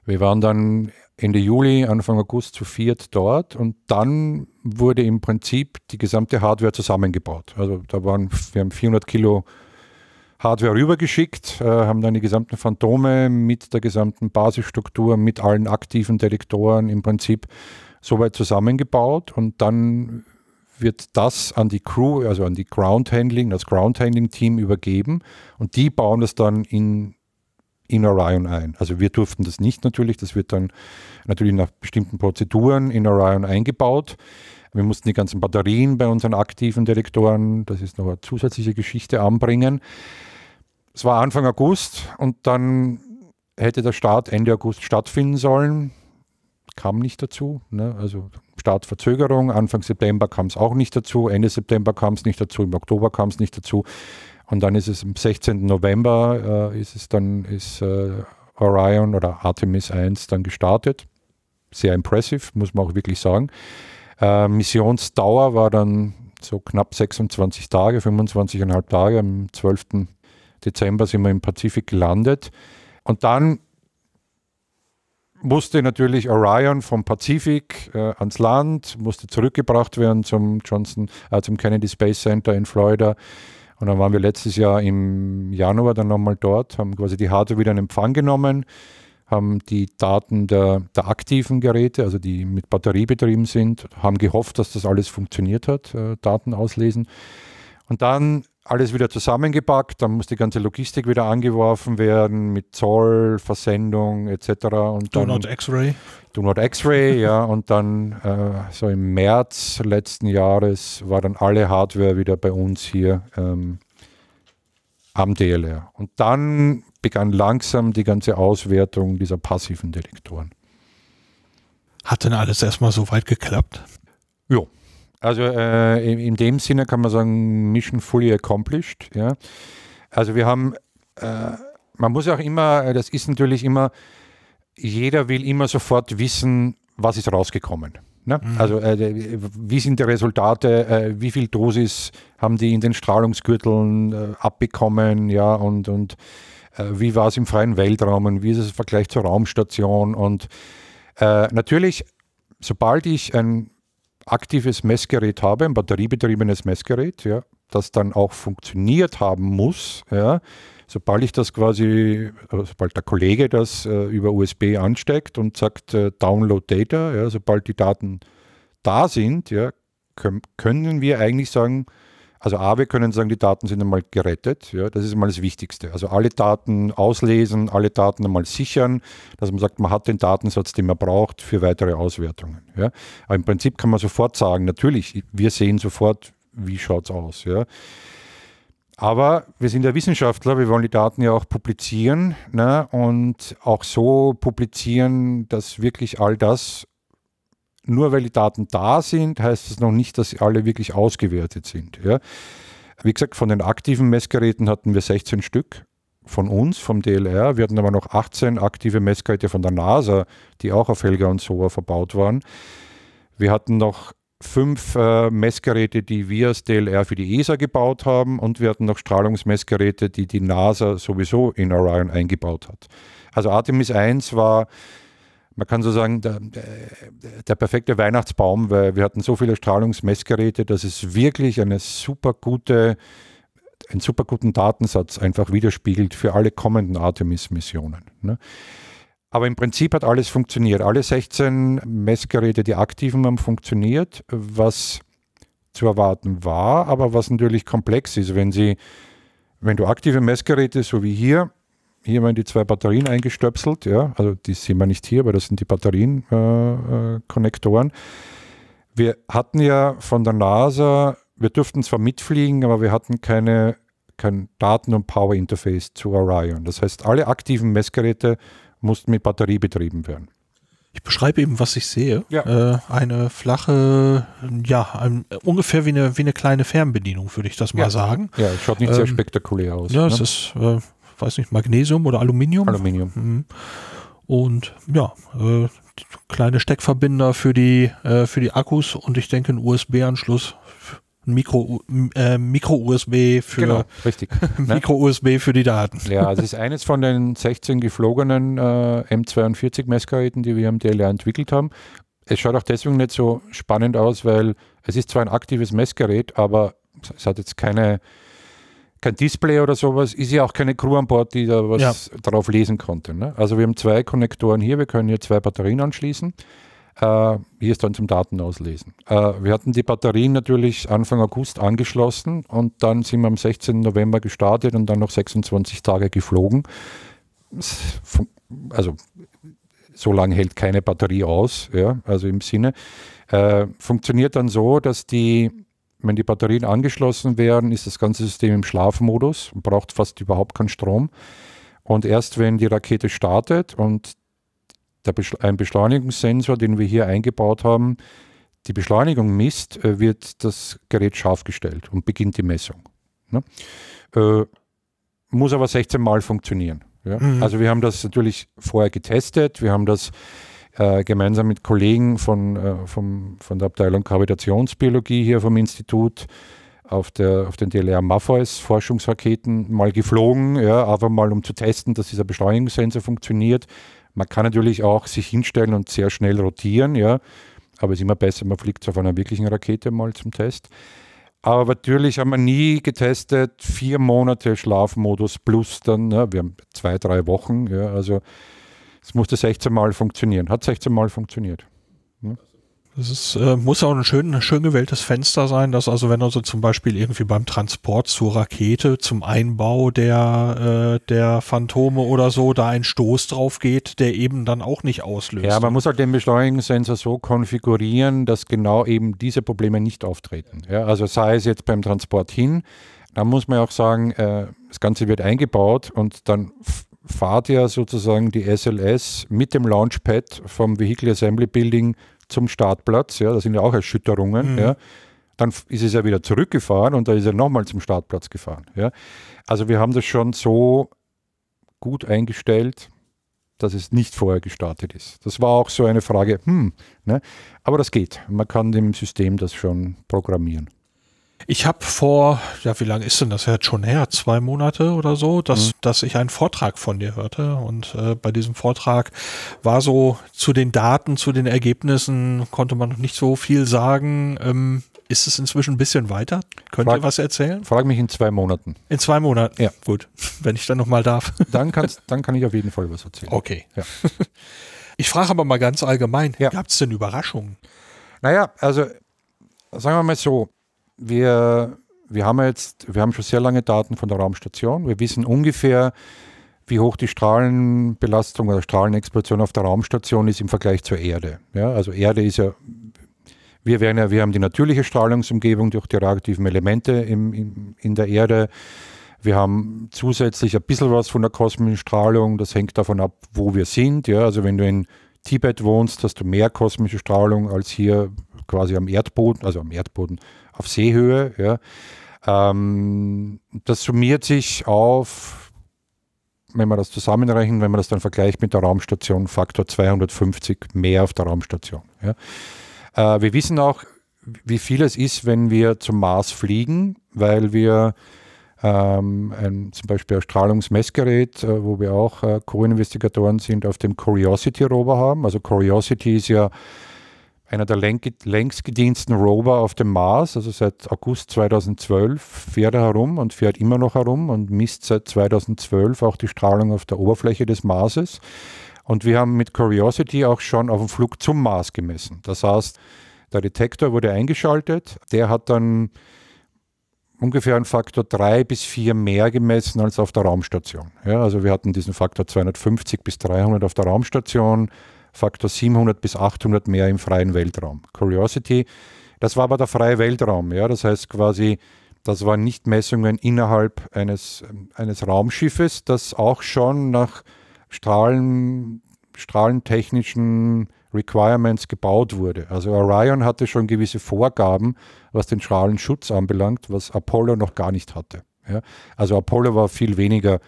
Wir waren dann Ende Juli, Anfang August zu viert dort und dann wurde im Prinzip die gesamte Hardware zusammengebaut. Also da waren, wir haben 400 Kilo Hardware rübergeschickt, äh, haben dann die gesamten Phantome mit der gesamten Basisstruktur, mit allen aktiven Detektoren im Prinzip soweit zusammengebaut und dann wird das an die Crew, also an die Ground Handling, das Ground Handling Team übergeben und die bauen das dann in in Orion ein. Also wir durften das nicht natürlich, das wird dann natürlich nach bestimmten Prozeduren in Orion eingebaut. Wir mussten die ganzen Batterien bei unseren aktiven Direktoren, das ist noch eine zusätzliche Geschichte, anbringen. Es war Anfang August und dann hätte der Start Ende August stattfinden sollen. Kam nicht dazu. Ne? Also Startverzögerung, Anfang September kam es auch nicht dazu, Ende September kam es nicht dazu, im Oktober kam es nicht dazu. Und dann ist es am 16. November, äh, ist es dann, ist äh, Orion oder Artemis 1 dann gestartet. Sehr impressive, muss man auch wirklich sagen. Äh, Missionsdauer war dann so knapp 26 Tage, 25,5 Tage. Am 12. Dezember sind wir im Pazifik gelandet. Und dann musste natürlich Orion vom Pazifik äh, ans Land, musste zurückgebracht werden zum Johnson, äh, zum Kennedy Space Center in Florida. Und dann waren wir letztes Jahr im Januar dann nochmal dort, haben quasi die Hardware wieder in Empfang genommen, haben die Daten der, der aktiven Geräte, also die mit Batterie betrieben sind, haben gehofft, dass das alles funktioniert hat, äh, Daten auslesen. Und dann alles wieder zusammengepackt, dann muss die ganze Logistik wieder angeworfen werden mit Zoll, Versendung etc. Und Do dann, not X-Ray. Do not X-Ray, [laughs] ja. Und dann äh, so im März letzten Jahres war dann alle Hardware wieder bei uns hier ähm, am DLR. Und dann begann langsam die ganze Auswertung dieser passiven Detektoren. Hat denn alles erstmal so weit geklappt? Ja, also äh, in, dem Sinne kann man sagen, Mission fully accomplished. Ja. Also wir haben, äh, man muss auch immer, das ist natürlich immer, jeder will immer sofort wissen, was ist rausgekommen. Ne? Mhm. Also äh, wie sind die Resultate, äh, wie viel Dosis haben die in den Strahlungsgürteln äh, abbekommen, ja, und, und äh, wie war es im freien Weltraum und wie ist es im Vergleich zur Raumstation und natürlich, sobald ich ein aktives Messgerät habe, ein batteriebetriebenes Messgerät, ja, das dann auch funktioniert haben muss, ja, sobald ich das quasi, äh, sobald der Kollege das äh, über USB ansteckt und sagt äh, Download Data, ja, sobald die Daten da sind, ja, können wir eigentlich sagen, also A, wir können sagen, die Daten sind einmal gerettet. Ja, das ist einmal das Wichtigste. Also alle Daten auslesen, alle Daten einmal sichern, dass man sagt, man hat den Datensatz, den man braucht für weitere Auswertungen. Ja. Aber im Prinzip kann man sofort sagen, natürlich, wir sehen sofort, wie schaut es aus. Ja. Aber wir sind ja Wissenschaftler, wir wollen die Daten ja auch publizieren ne, und auch so publizieren, dass wirklich all das nur weil die Daten da sind, heißt das noch nicht, dass sie alle wirklich ausgewertet sind. Ja. Wie gesagt, von den aktiven Messgeräten hatten wir 16 Stück von uns, vom DLR. Wir hatten aber noch 18 aktive Messgeräte von der NASA, die auch auf Helga und SOA verbaut waren. Wir hatten noch fünf äh, Messgeräte, die wir als DLR für die ESA gebaut haben und wir hatten noch Strahlungsmessgeräte, die die NASA sowieso in Orion eingebaut hat. Also Artemis 1 war man kann so sagen, der, der, perfekte Weihnachtsbaum, weil wir hatten so viele Strahlungsmessgeräte, dass es wirklich eine super gute, einen super guten Datensatz einfach widerspiegelt für alle kommenden Artemis-Missionen. Ne? Aber im Prinzip hat alles funktioniert. Alle 16 Messgeräte, die aktiven, haben funktioniert, was zu erwarten war, aber was natürlich komplex ist, wenn sie, wenn du aktive Messgeräte, so wie hier, hier werden die zwei Batterien eingestöpselt, ja, also die sehen wir nicht hier, aber das sind die Batterien-Konnektoren. Äh, äh wir hatten ja von der NASA, wir durften zwar mitfliegen, aber wir hatten keine, kein Daten- und Power-Interface zu Orion. Das heißt, alle aktiven Messgeräte mussten mit Batterie betrieben werden. Ich beschreibe eben, was ich sehe. Ja. Äh, eine flache, ja, ein, ungefähr wie eine, wie eine kleine Fernbedienung, würde ich das mal ja. sagen. Ja, es schaut nicht ähm, sehr spektakulär aus. Ja, ne? es ist äh, weiß nicht, Magnesium oder Aluminium. Aluminium. Mhm. Und ja, äh, kleine Steckverbinder für die, äh, für die Akkus und ich denke ein USB-Anschluss. Mikro, äh, Mikro USB für genau, richtig, [laughs] ne? für die Daten. Ja, das [laughs] ist eines von den 16 geflogenen äh, M42 Messgeräten, die wir am DLR entwickelt haben. Es schaut auch deswegen nicht so spannend aus, weil es ist zwar ein aktives Messgerät, aber es hat jetzt keine kein Display oder sowas, ist ja auch keine Crew an Bord, die da was ja. drauf lesen konnte. Ne? Also wir haben zwei Konnektoren hier, wir können hier zwei Batterien anschließen. Äh, hier ist dann zum Datenauslesen. Äh, wir hatten die Batterien natürlich Anfang August angeschlossen und dann sind wir am 16. November gestartet und dann noch 26 Tage geflogen. Also so lange hält keine Batterie aus, ja, also im Sinne. Äh, funktioniert dann so, dass die wenn die Batterien angeschlossen wären, ist das ganze System im Schlafmodus und braucht fast überhaupt keinen Strom. Und erst wenn die Rakete startet und Beschle ein Beschleunigungssensor, den wir hier eingebaut haben, die Beschleunigung misst, äh, wird das Gerät scharf gestellt und beginnt die Messung. Ne? Äh, muss aber 16 Mal funktionieren. Ja? Mhm. Also wir haben das natürlich vorher getestet, wir haben das äh, gemeinsam mit Kollegen von, äh, vom, von der Abteilung Gravitationsbiologie hier vom Institut auf, der, auf den DLR Maffeis Forschungsraketen mal geflogen, ja, aber mal um zu testen, dass dieser Beschleunigungssensor funktioniert. Man kann natürlich auch sich hinstellen und sehr schnell rotieren, ja, aber es ist immer besser, man fliegt auf einer wirklichen Rakete mal zum Test. Aber natürlich haben wir nie getestet, vier Monate Schlafmodus plus dann, ja, ne, wir haben zwei, drei Wochen, ja, also es musste 16 Mal funktionieren. Hat 16 Mal funktioniert. Hm? Das ist, äh, muss auch ein schön, schön gewähltes Fenster sein, dass also wenn also zum Beispiel irgendwie beim Transport zur Rakete, zum Einbau der, äh, der Phantome oder so, da ein Stoß drauf geht, der eben dann auch nicht auslöst. Ja, man ne? muss halt den Beschleunigungssensor so konfigurieren, dass genau eben diese Probleme nicht auftreten. Ja, also sei es jetzt beim Transport hin, dann muss man auch sagen, äh, das Ganze wird eingebaut und dann fahrt ja sozusagen die SLS mit dem Launchpad vom Vehicle Assembly Building zum Startplatz. Ja, da sind ja auch Erschütterungen. Mhm. Ja. Dann ist es ja wieder zurückgefahren und da ist er nochmal zum Startplatz gefahren. Ja. Also wir haben das schon so gut eingestellt, dass es nicht vorher gestartet ist. Das war auch so eine Frage, hm, ne? aber das geht. Man kann dem System das schon programmieren. Ich habe vor, ja, wie lange ist denn das jetzt schon her? Zwei Monate oder so, dass, mhm. dass ich einen Vortrag von dir hörte. Und äh, bei diesem Vortrag war so zu den Daten, zu den Ergebnissen konnte man noch nicht so viel sagen. Ähm, ist es inzwischen ein bisschen weiter? Könnt frag, ihr was erzählen? Frag mich in zwei Monaten. In zwei Monaten? Ja. Gut, wenn ich dann nochmal darf. [laughs] Dann, kannst, dann kann ich auf jeden Fall was erzählen. Okay. Ja. [laughs] Ich frage aber mal ganz allgemein, ja. gab es denn Überraschungen? Naja, also sagen wir mal so, wir, wir haben jetzt, wir haben schon sehr lange Daten von der Raumstation. Wir wissen ungefähr, wie hoch die Strahlenbelastung oder Strahlenexplosion auf der Raumstation ist im Vergleich zur Erde. Ja, also Erde ist ja, wir werden ja, wir haben die natürliche Strahlungsumgebung durch die radioaktiven Elemente im, im, in der Erde. Wir haben zusätzlich ein bisschen was von der kosmischen Strahlung. Das hängt davon ab, wo wir sind. Ja, also wenn du in Tibet wohnst, hast du mehr kosmische Strahlung als hier quasi am Erdboden, also am Erdboden, auf Seehöhe. Ja. Ähm, das summiert sich auf, wenn man das zusammenrechnen, wenn man das dann vergleicht mit der Raumstation, Faktor 250 mehr auf der Raumstation. Ja. Äh, wir wissen auch, wie viel es ist, wenn wir zum Mars fliegen, weil wir ähm, ein, zum Beispiel ein Strahlungsmessgerät, äh, wo wir auch äh, Co-Investigatoren sind, auf dem Curiosity-Rover haben. Also Curiosity ist ja einer der längst gediensten Rover auf dem Mars. Also seit August 2012 fährt er herum und fährt immer noch herum und misst seit 2012 auch die Strahlung auf der Oberfläche des Marses. Und wir haben mit Curiosity auch schon auf dem Flug zum Mars gemessen. Das heißt, der Detektor wurde eingeschaltet. Der hat dann ungefähr einen Faktor 3 bis 4 mehr gemessen als auf der Raumstation. Ja, also wir hatten diesen Faktor 250 bis 300 auf der Raumstation. Faktor 700 bis 800 mehr im freien Weltraum. Curiosity, das war aber der freie Weltraum, ja, das heißt quasi, das waren nicht Messungen innerhalb eines, eines Raumschiffes, das auch schon nach Strahlen, strahlentechnischen Requirements gebaut wurde. Also Orion hatte schon gewisse Vorgaben, was den Strahlenschutz anbelangt, was Apollo noch gar nicht hatte. Ja? Also Apollo war viel weniger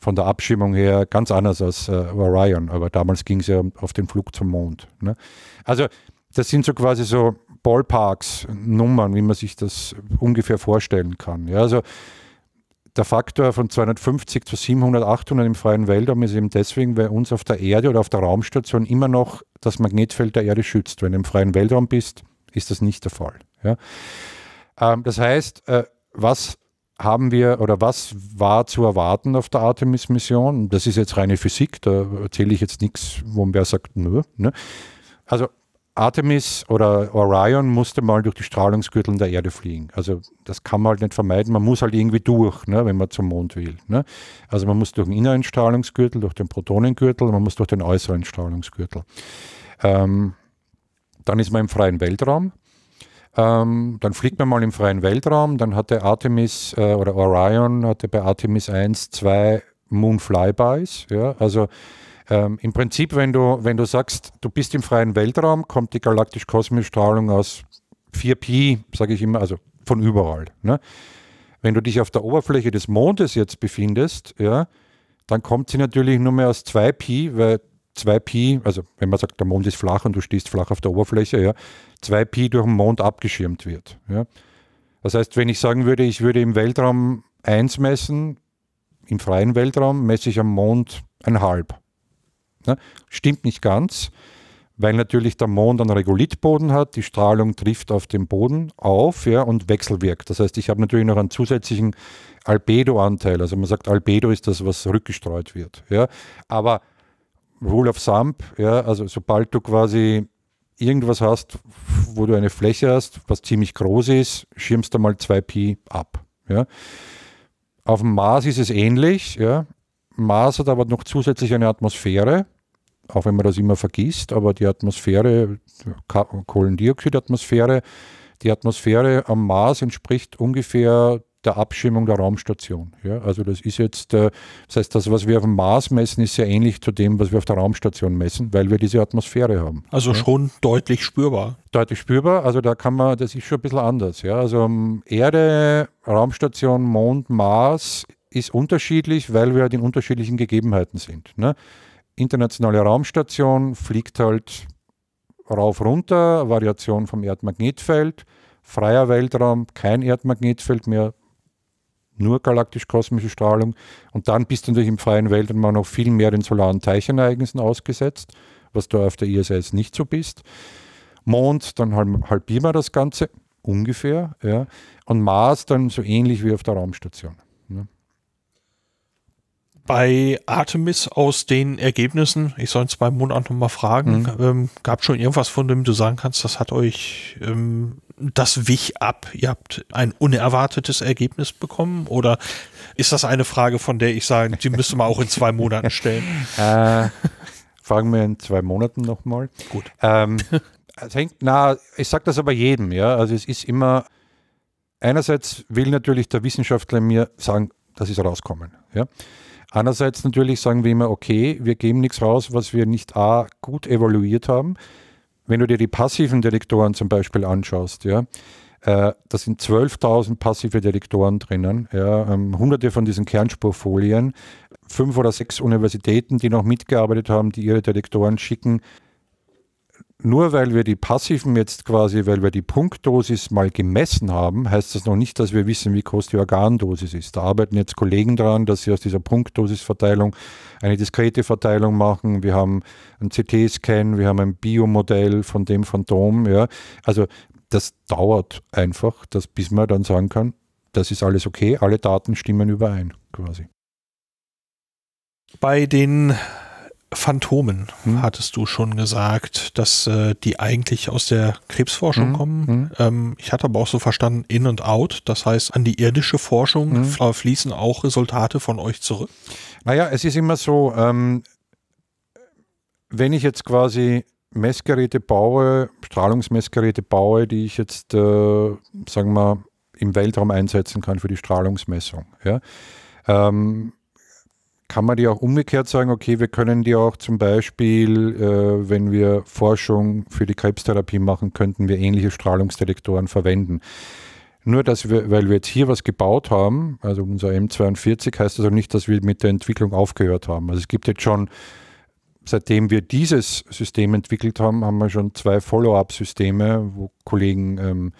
von der Abschirmung her ganz anders als äh, Orion, aber damals ging es ja auf den Flug zum Mond. Ne? Also das sind so quasi so Ballparks-Nummern, wie man sich das ungefähr vorstellen kann. Ja, also der Faktor von 250 zu 700, 800 im freien Weltraum ist eben deswegen, weil uns auf der Erde oder auf der Raumstation immer noch das Magnetfeld der Erde schützt. Wenn du im freien Weltraum bist, ist das nicht der Fall. Ja? Ähm, das heißt, äh, was haben wir oder was war zu erwarten auf der Artemis-Mission? Das ist jetzt reine Physik, da erzähle ich jetzt nichts, wo wer sagt, nö. Ne? Also Artemis oder Orion musste mal durch die Strahlungsgürtel der Erde fliegen. Also das kann man halt nicht vermeiden. Man muss halt irgendwie durch, ne, wenn man zum Mond will. Ne? Also man muss durch den inneren Strahlungsgürtel, durch den Protonengürtel, man muss durch den äußeren Strahlungsgürtel. Ähm, dann ist man im freien Weltraum. Ähm, dann fliegt man mal im freien Weltraum, dann hatte Artemis äh, oder Orion hatte bei Artemis 1 zwei Moon Flybys. Ja? Also ähm, im Prinzip, wenn du, wenn du sagst, du bist im freien Weltraum, kommt die galaktisch-kosmische Strahlung aus 4Pi, sage ich immer, also von überall. Ne? Wenn du dich auf der Oberfläche des Mondes jetzt befindest, ja, dann kommt sie natürlich nur mehr aus 2Pi, weil 2Pi, also wenn man sagt, der Mond ist flach und du stehst flach auf der Oberfläche, ja, 2Pi durch den Mond abgeschirmt wird. Ja. Das heißt, wenn ich sagen würde, ich würde im Weltraum 1 messen, im freien Weltraum messe ich am Mond ein halb. Ja, ne? stimmt nicht ganz, weil natürlich der Mond einen Regolithboden hat, die Strahlung trifft auf den Boden auf ja, und wechselwirkt. Das heißt, ich habe natürlich noch einen zusätzlichen Albedo-Anteil. Also man sagt, Albedo ist das, was rückgestreut wird. Ja. Aber Rule of Thumb, ja, also sobald du quasi irgendwas hast, wo du eine Fläche hast, was ziemlich groß ist, schirmst du mal 2Pi ab. Ja. Auf dem Mars ist es ähnlich. Ja. Mars hat aber noch zusätzlich eine Atmosphäre, auch wenn man das immer vergisst, aber die Atmosphäre, Kohlendioxidatmosphäre, die Atmosphäre am Mars entspricht ungefähr der Abschirmung der Raumstation. Ja, also das ist jetzt, äh, das heißt, das, was wir auf dem Mars messen, ist sehr ähnlich zu dem, was wir auf der Raumstation messen, weil wir diese Atmosphäre haben. Also ja. schon deutlich spürbar. Deutlich spürbar, also da kann man, das ist schon ein bisschen anders. Ja, also ähm, Erde, Raumstation, Mond, Mars ist unterschiedlich, weil wir halt in unterschiedlichen Gegebenheiten sind. Ne? Internationale Raumstation fliegt halt rauf, runter, Variation vom Erdmagnetfeld. Freier Weltraum, kein Erdmagnetfeld mehr, nur galaktisch-kosmische Strahlung. Und dann bist du natürlich im freien Welt Weltraum noch viel mehr den solaren Teilchenereignissen ausgesetzt, was du auf der ISS nicht so bist. Mond, dann halbieren wir das Ganze ungefähr. Ja. Und Mars dann so ähnlich wie auf der Raumstation. Ja. Ne. Bei Artemis aus den Ergebnissen, ich soll in zwei Monaten nochmal fragen, mhm. ähm, gab schon irgendwas, von dem du sagen kannst, das hat euch ähm, das wich ab? Ihr habt ein unerwartetes Ergebnis bekommen oder ist das eine Frage, von der ich sage, die müsste man auch in zwei Monaten stellen? [laughs] Äh, fragen wir in zwei Monaten nochmal. Gut. Ähm, hängt, na, ich sage das aber jedem, ja. Also es ist immer, einerseits will natürlich der Wissenschaftler mir sagen, das ist rauskommen, ja. Andererseits natürlich sagen wir immer, okay, wir geben nichts raus, was wir nicht A, gut evaluiert haben wenn du dir die passiven Detektoren zum Beispiel anschaust, ja, äh, da sind 12.000 passive Detektoren drinnen, ja, ähm, hunderte von diesen Kernspurfolien, fünf oder sechs Universitäten, die noch mitgearbeitet haben, die ihre Detektoren schicken nur weil wir die passiven jetzt quasi, weil wir die Punktdosis mal gemessen haben, heißt das noch nicht, dass wir wissen, wie groß die Organdosis ist. Da arbeiten jetzt Kollegen dran, dass sie aus dieser Punktdosisverteilung eine diskrete Verteilung machen. Wir haben einen CT-Scan, wir haben ein Biomodell von dem Phantom. Ja. Also das dauert einfach, dass, bis man dann sagen kann, das ist alles okay, alle Daten stimmen überein quasi. Bei den Phantomen, hm. hattest du schon gesagt, dass äh, die eigentlich aus der Krebsforschung hm. kommen. Hm. Ähm, ich hatte aber auch so verstanden, in und out, das heißt an die irdische Forschung hm. fließen auch Resultate von euch zurück. Naja, es ist immer so, ähm, wenn ich jetzt quasi Messgeräte baue, Strahlungsmessgeräte baue, die ich jetzt, äh, sagen wir, im Weltraum einsetzen kann für die Strahlungsmessung. Ja? Ähm, kann man die auch umgekehrt sagen, okay, wir können die auch zum Beispiel, äh, wenn wir Forschung für die Krebstherapie machen, könnten wir ähnliche Strahlungsdetektoren verwenden. Nur, dass wir, weil wir jetzt hier was gebaut haben, also unser M42, heißt das auch nicht, dass wir mit der Entwicklung aufgehört haben. Also es gibt jetzt schon, seitdem wir dieses System entwickelt haben, haben wir schon zwei Follow-up-Systeme, wo Kollegen ähm,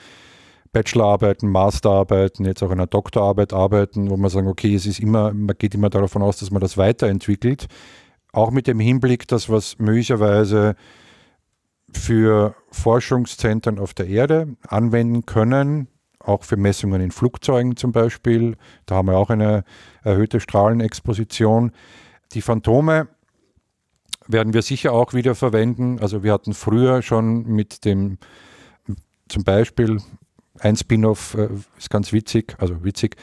Bachelorarbeiten, Masterarbeiten, jetzt auch in einer Doktorarbeit arbeiten, wo man sagen, okay, es ist immer, man geht immer davon aus, dass man das weiterentwickelt. Auch mit dem Hinblick, dass was möglicherweise für Forschungszentren auf der Erde anwenden können, auch für Messungen in Flugzeugen zum Beispiel. Da haben wir auch eine erhöhte Strahlenexposition. Die Phantome werden wir sicher auch wieder verwenden. Also wir hatten früher schon mit dem zum Beispiel ein Spin-off äh, ist ganz witzig, also witzig.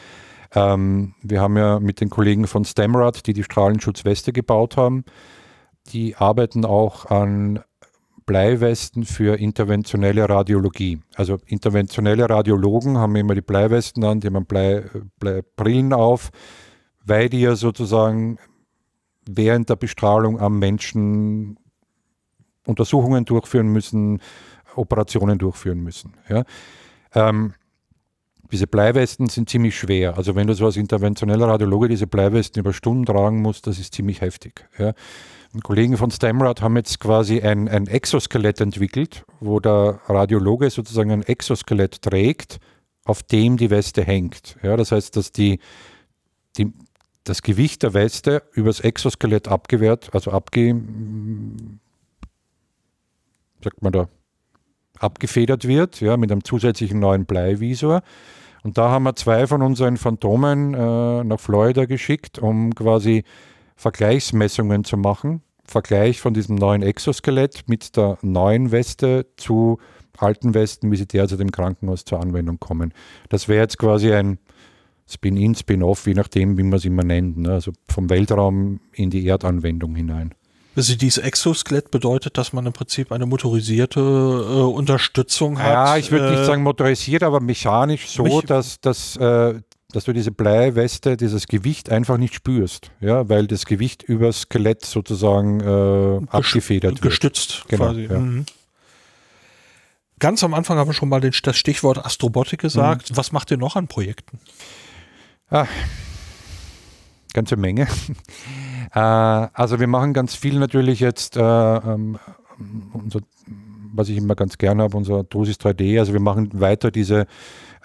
Ähm, wir haben ja mit den Kollegen von Stemrad, die die Strahlenschutzweste gebaut haben, die arbeiten auch an Bleiwesten für interventionelle Radiologie. Also interventionelle Radiologen haben immer die Bleiwesten an, die haben Blei, Bleibrillen auf, weil die ja sozusagen während der Bestrahlung am Menschen Untersuchungen durchführen müssen, Operationen durchführen müssen. Ja. Ähm, diese Bleiwesten sind ziemlich schwer. Also wenn du so als interventioneller Radiologe diese Bleiwesten über Stunden tragen musst, das ist ziemlich heftig. Ja. Kollegen von Stemrad haben jetzt quasi ein, ein, Exoskelett entwickelt, wo der Radiologe sozusagen ein Exoskelett trägt, auf dem die Weste hängt. Ja, das heißt, dass die, die, das Gewicht der Weste übers Exoskelett abgewehrt, also abge... sagt man da? abgefedert wird, ja, mit einem zusätzlichen neuen Bleivisor. Und da haben wir zwei von unseren Phantomen äh, nach Florida geschickt, um quasi Vergleichsmessungen zu machen. Vergleich von diesem neuen Exoskelett mit der neuen Weste zu alten Westen, wie sie derzeit im Krankenhaus zur Anwendung kommen. Das wäre jetzt quasi ein Spin-in, Spin-off, je nachdem, wie man es immer nennt. Ne? Also vom Weltraum in die Erdanwendung hinein. Also dieses Exoskelett bedeutet, dass man im Prinzip eine motorisierte äh, Unterstützung hat. Ja, ich würde äh, nicht sagen motorisiert, aber mechanisch so, dass, dass, äh, dass du diese Bleiweste, dieses Gewicht einfach nicht spürst, ja, weil das Gewicht über das Skelett sozusagen äh, abgefedert wird. Gestützt genau, quasi. ja. mhm. Ganz am Anfang haben wir schon mal den, das Stichwort Astrobotik gesagt. Mhm. Was macht ihr noch an Projekten? Ach, ganze Menge. Äh, also wir machen ganz viel natürlich jetzt, äh, ähm, unser, was ich immer ganz gerne habe, unser Dosis 3D. Also wir machen weiter diese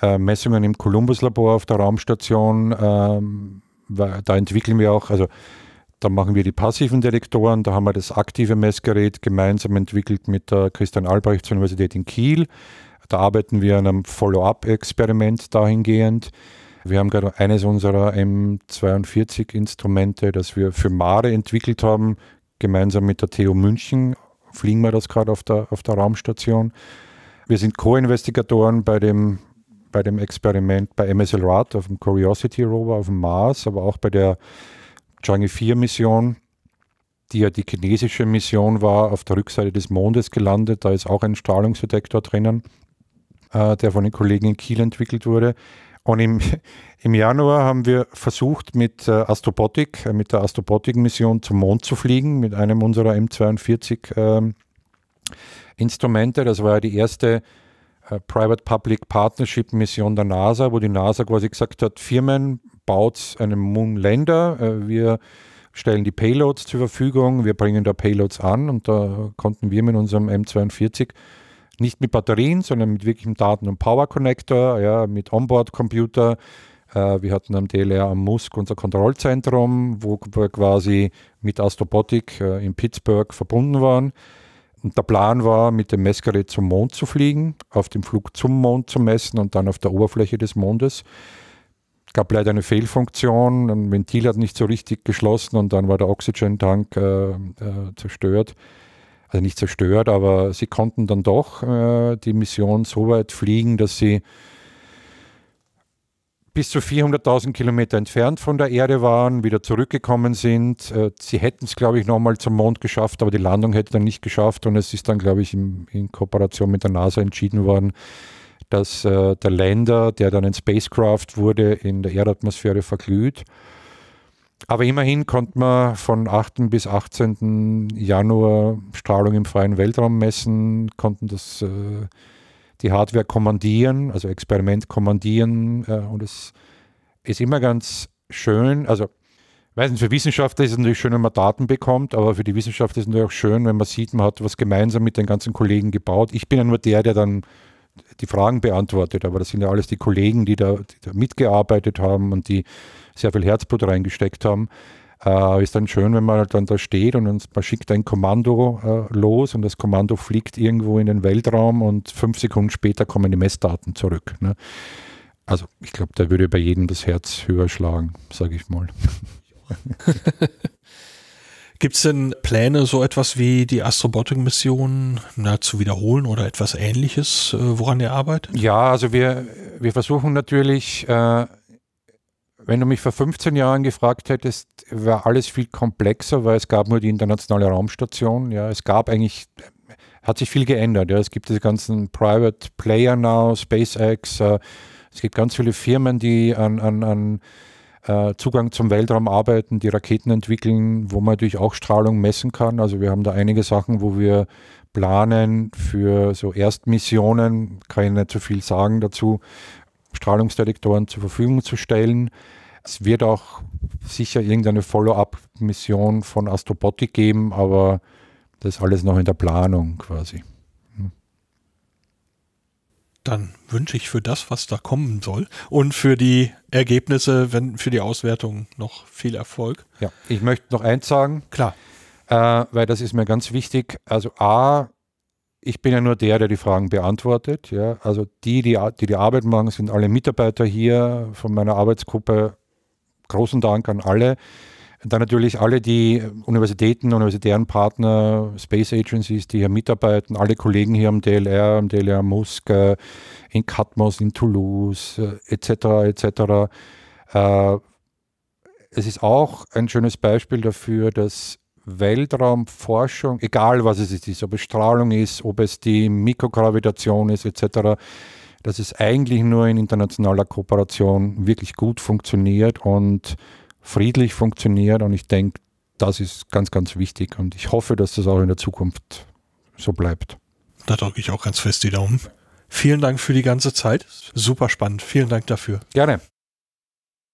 äh, Messungen im Columbus-Labor auf der Raumstation. Ähm, da entwickeln wir auch, also da machen wir die passiven Detektoren, da haben wir das aktive Messgerät gemeinsam entwickelt mit der Christian Albrechts Universität in Kiel. Da arbeiten wir an einem Follow-up-Experiment dahingehend. Wir haben gerade eines unserer M42-Instrumente, das wir für Mare entwickelt haben, gemeinsam mit der TU München. Fliegen wir das gerade auf der, auf der Raumstation. Wir sind Co-Investigatoren bei dem, bei dem Experiment bei MSL Rat auf dem Curiosity Rover auf dem Mars, aber auch bei der Chang'e 4 Mission, die ja die chinesische Mission war, auf der Rückseite des Mondes gelandet. Da ist auch ein Strahlungsdetektor drinnen, äh, der von den Kollegen in Kiel entwickelt wurde. Und im, [laughs] im Januar haben wir versucht, mit äh, Astrobotik, äh, mit der astrobotik mission zum Mond zu fliegen, mit einem unserer M42-Instrumente. Ähm, das war ja die erste äh, Private-Public-Partnership-Mission der NASA, wo die NASA quasi gesagt hat, Firmen baut einen Moonlander, äh, wir stellen die Payloads zur Verfügung, wir bringen da Payloads an und da konnten wir mit unserem M42 nicht mit Batterien, sondern mit wirklichem Daten- und Power-Connector, ja, mit Onboard-Computer. Äh, wir hatten am DLR am Musk unser Kontrollzentrum, wo wir quasi mit Astrobotik äh, in Pittsburgh verbunden waren. Und der Plan war, mit dem Messgerät zum Mond zu fliegen, auf dem Flug zum Mond zu messen und dann auf der Oberfläche des Mondes. Es Gab leider eine Fehlfunktion, ein Ventil hat nicht so richtig geschlossen und dann war der Oxygen-Tank äh, äh zerstört also nicht zerstört, aber sie konnten dann doch äh, die Mission so weit fliegen, dass sie bis zu 400.000 Kilometer entfernt von der Erde waren, wieder zurückgekommen sind. Äh, sie hätten es, glaube ich, nochmal zum Mond geschafft, aber die Landung hätte dann nicht geschafft. Und es ist dann, glaube ich, in, in Kooperation mit der NASA entschieden worden, dass äh, der Lander, der dann ein Spacecraft wurde, in der Erdatmosphäre verglüht. Aber immerhin konnte man von 8. bis 18. Januar Strahlung im freien Weltraum messen, konnten das, äh, die Hardware kommandieren, also Experiment kommandieren. Äh, und es ist immer ganz schön, also ich weiß nicht, für Wissenschaftler ist es natürlich schön, wenn man Daten bekommt, aber für die Wissenschaft ist es natürlich auch schön, wenn man sieht, man hat was gemeinsam mit den ganzen Kollegen gebaut. Ich bin ja nur der, der dann die Fragen beantwortet, aber das sind ja alles die Kollegen, die da, die da mitgearbeitet haben und die sehr viel Herzblut reingesteckt haben. Äh, ist dann schön, wenn man dann da steht und uns, man schickt ein Kommando äh, los und das Kommando fliegt irgendwo in den Weltraum und fünf Sekunden später kommen die Messdaten zurück. Ne? Also ich glaube, da würde bei jedem das Herz höher schlagen, sage ich mal. [laughs] Gibt es denn Pläne, so etwas wie die Astrobotic-Mission zu wiederholen oder etwas Ähnliches, äh, woran ihr arbeitet? Ja, also wir, wir versuchen natürlich äh, wenn du mich vor 15 Jahren gefragt hättest, war alles viel komplexer, weil es gab nur die internationale Raumstation. Ja, es gab eigentlich, hat sich viel geändert. Ja, es gibt diese ganzen Private Player now, SpaceX. Äh, es gibt ganz viele Firmen, die an, an, an äh, Zugang zum Weltraum arbeiten, die Raketen entwickeln, wo man natürlich auch Strahlung messen kann. Also wir haben da einige Sachen, wo wir planen für so Erstmissionen, kann ich nicht so viel sagen dazu, Strahlungsdetektoren zur Verfügung zu stellen. Es wird auch sicher irgendeine Follow-up-Mission von Astrobotik geben, aber das ist alles noch in der Planung quasi. Hm. Dann wünsche ich für das, was da kommen soll und für die Ergebnisse, wenn, für die Auswertung noch viel Erfolg. Ja, ich möchte noch eins sagen. Klar. Äh, weil das ist mir ganz wichtig. Also A, ich bin ja nur der, der die Fragen beantwortet. Ja. Also die, die die, die Arbeit machen, sind alle Mitarbeiter hier von meiner Arbeitsgruppe. Großen Dank an alle. dann natürlich alle die Universitäten, universitären Partner, Space Agencies, die hier mitarbeiten, alle Kollegen hier am DLR, am DLR Musk, äh, in Katmos, in Toulouse, etc., äh, etc. Äh, es ist auch ein schönes Beispiel dafür, dass Weltraumforschung, egal was es ist, ob es Strahlung ist, ob es die Mikrogravitation ist, etc., dass es eigentlich nur in internationaler Kooperation wirklich gut funktioniert und friedlich funktioniert. Und ich denke, das ist ganz, ganz wichtig. Und ich hoffe, dass das auch in der Zukunft so bleibt. Da drücke ich auch ganz fest die Daumen. Vielen Dank für die ganze Zeit. Super spannend. Vielen Dank dafür. Gerne.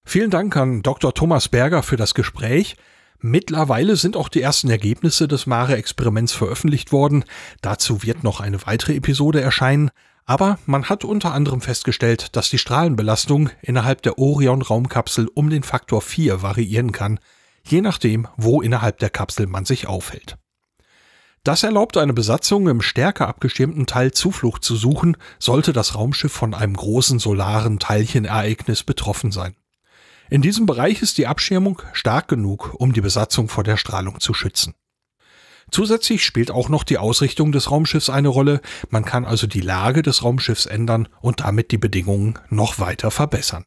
Vielen Dank an Dr. Thomas Berger für das Gespräch. Mittlerweile sind auch die ersten Ergebnisse des Mare-Experiments veröffentlicht worden. Dazu wird noch eine weitere Episode erscheinen. Aber man hat unter anderem festgestellt, dass die Strahlenbelastung innerhalb der Orion-Raumkapsel um den Faktor 4 variieren kann, je nachdem, wo innerhalb der Kapsel man sich aufhält. Das erlaubt eine Besatzung im stärker abgeschirmten Teil Zuflucht zu suchen, sollte das Raumschiff von einem großen solaren Teilchenereignis betroffen sein. In diesem Bereich ist die Abschirmung stark genug, um die Besatzung vor der Strahlung zu schützen. Zusätzlich spielt auch noch die Ausrichtung des Raumschiffs eine Rolle, man kann also die Lage des Raumschiffs ändern und damit die Bedingungen noch weiter verbessern.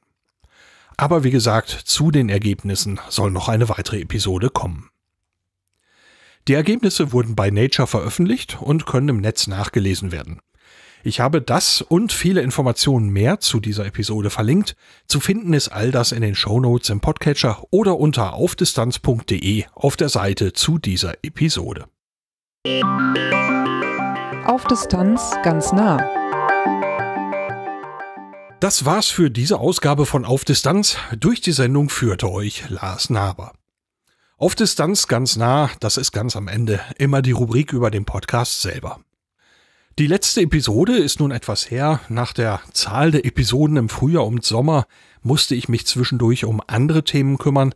Aber wie gesagt, zu den Ergebnissen soll noch eine weitere Episode kommen. Die Ergebnisse wurden bei Nature veröffentlicht und können im Netz nachgelesen werden. Ich habe das und viele Informationen mehr zu dieser Episode verlinkt. Zu finden ist all das in den Show Notes im Podcatcher oder unter aufdistanz.de auf der Seite zu dieser Episode. Auf Distanz ganz nah. Das war's für diese Ausgabe von Auf Distanz. Durch die Sendung führte euch Lars Naber. Auf Distanz ganz nah, das ist ganz am Ende immer die Rubrik über den Podcast selber. Die letzte Episode ist nun etwas her. Nach der Zahl der Episoden im Frühjahr und Sommer musste ich mich zwischendurch um andere Themen kümmern,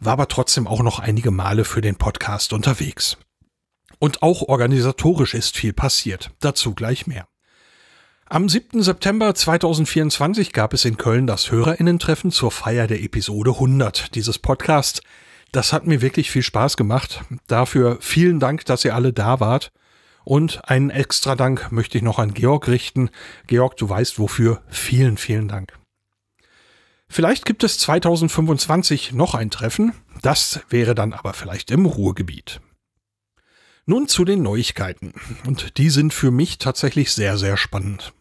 war aber trotzdem auch noch einige Male für den Podcast unterwegs. Und auch organisatorisch ist viel passiert. Dazu gleich mehr. Am 7. September 2024 gab es in Köln das Hörerinnentreffen zur Feier der Episode 100 dieses Podcasts. Das hat mir wirklich viel Spaß gemacht. Dafür vielen Dank, dass ihr alle da wart. Und einen extra Dank möchte ich noch an Georg richten. Georg, du weißt wofür. Vielen, vielen Dank. Vielleicht gibt es 2025 noch ein Treffen. Das wäre dann aber vielleicht im Ruhrgebiet. Nun zu den Neuigkeiten. Und die sind für mich tatsächlich sehr, sehr spannend.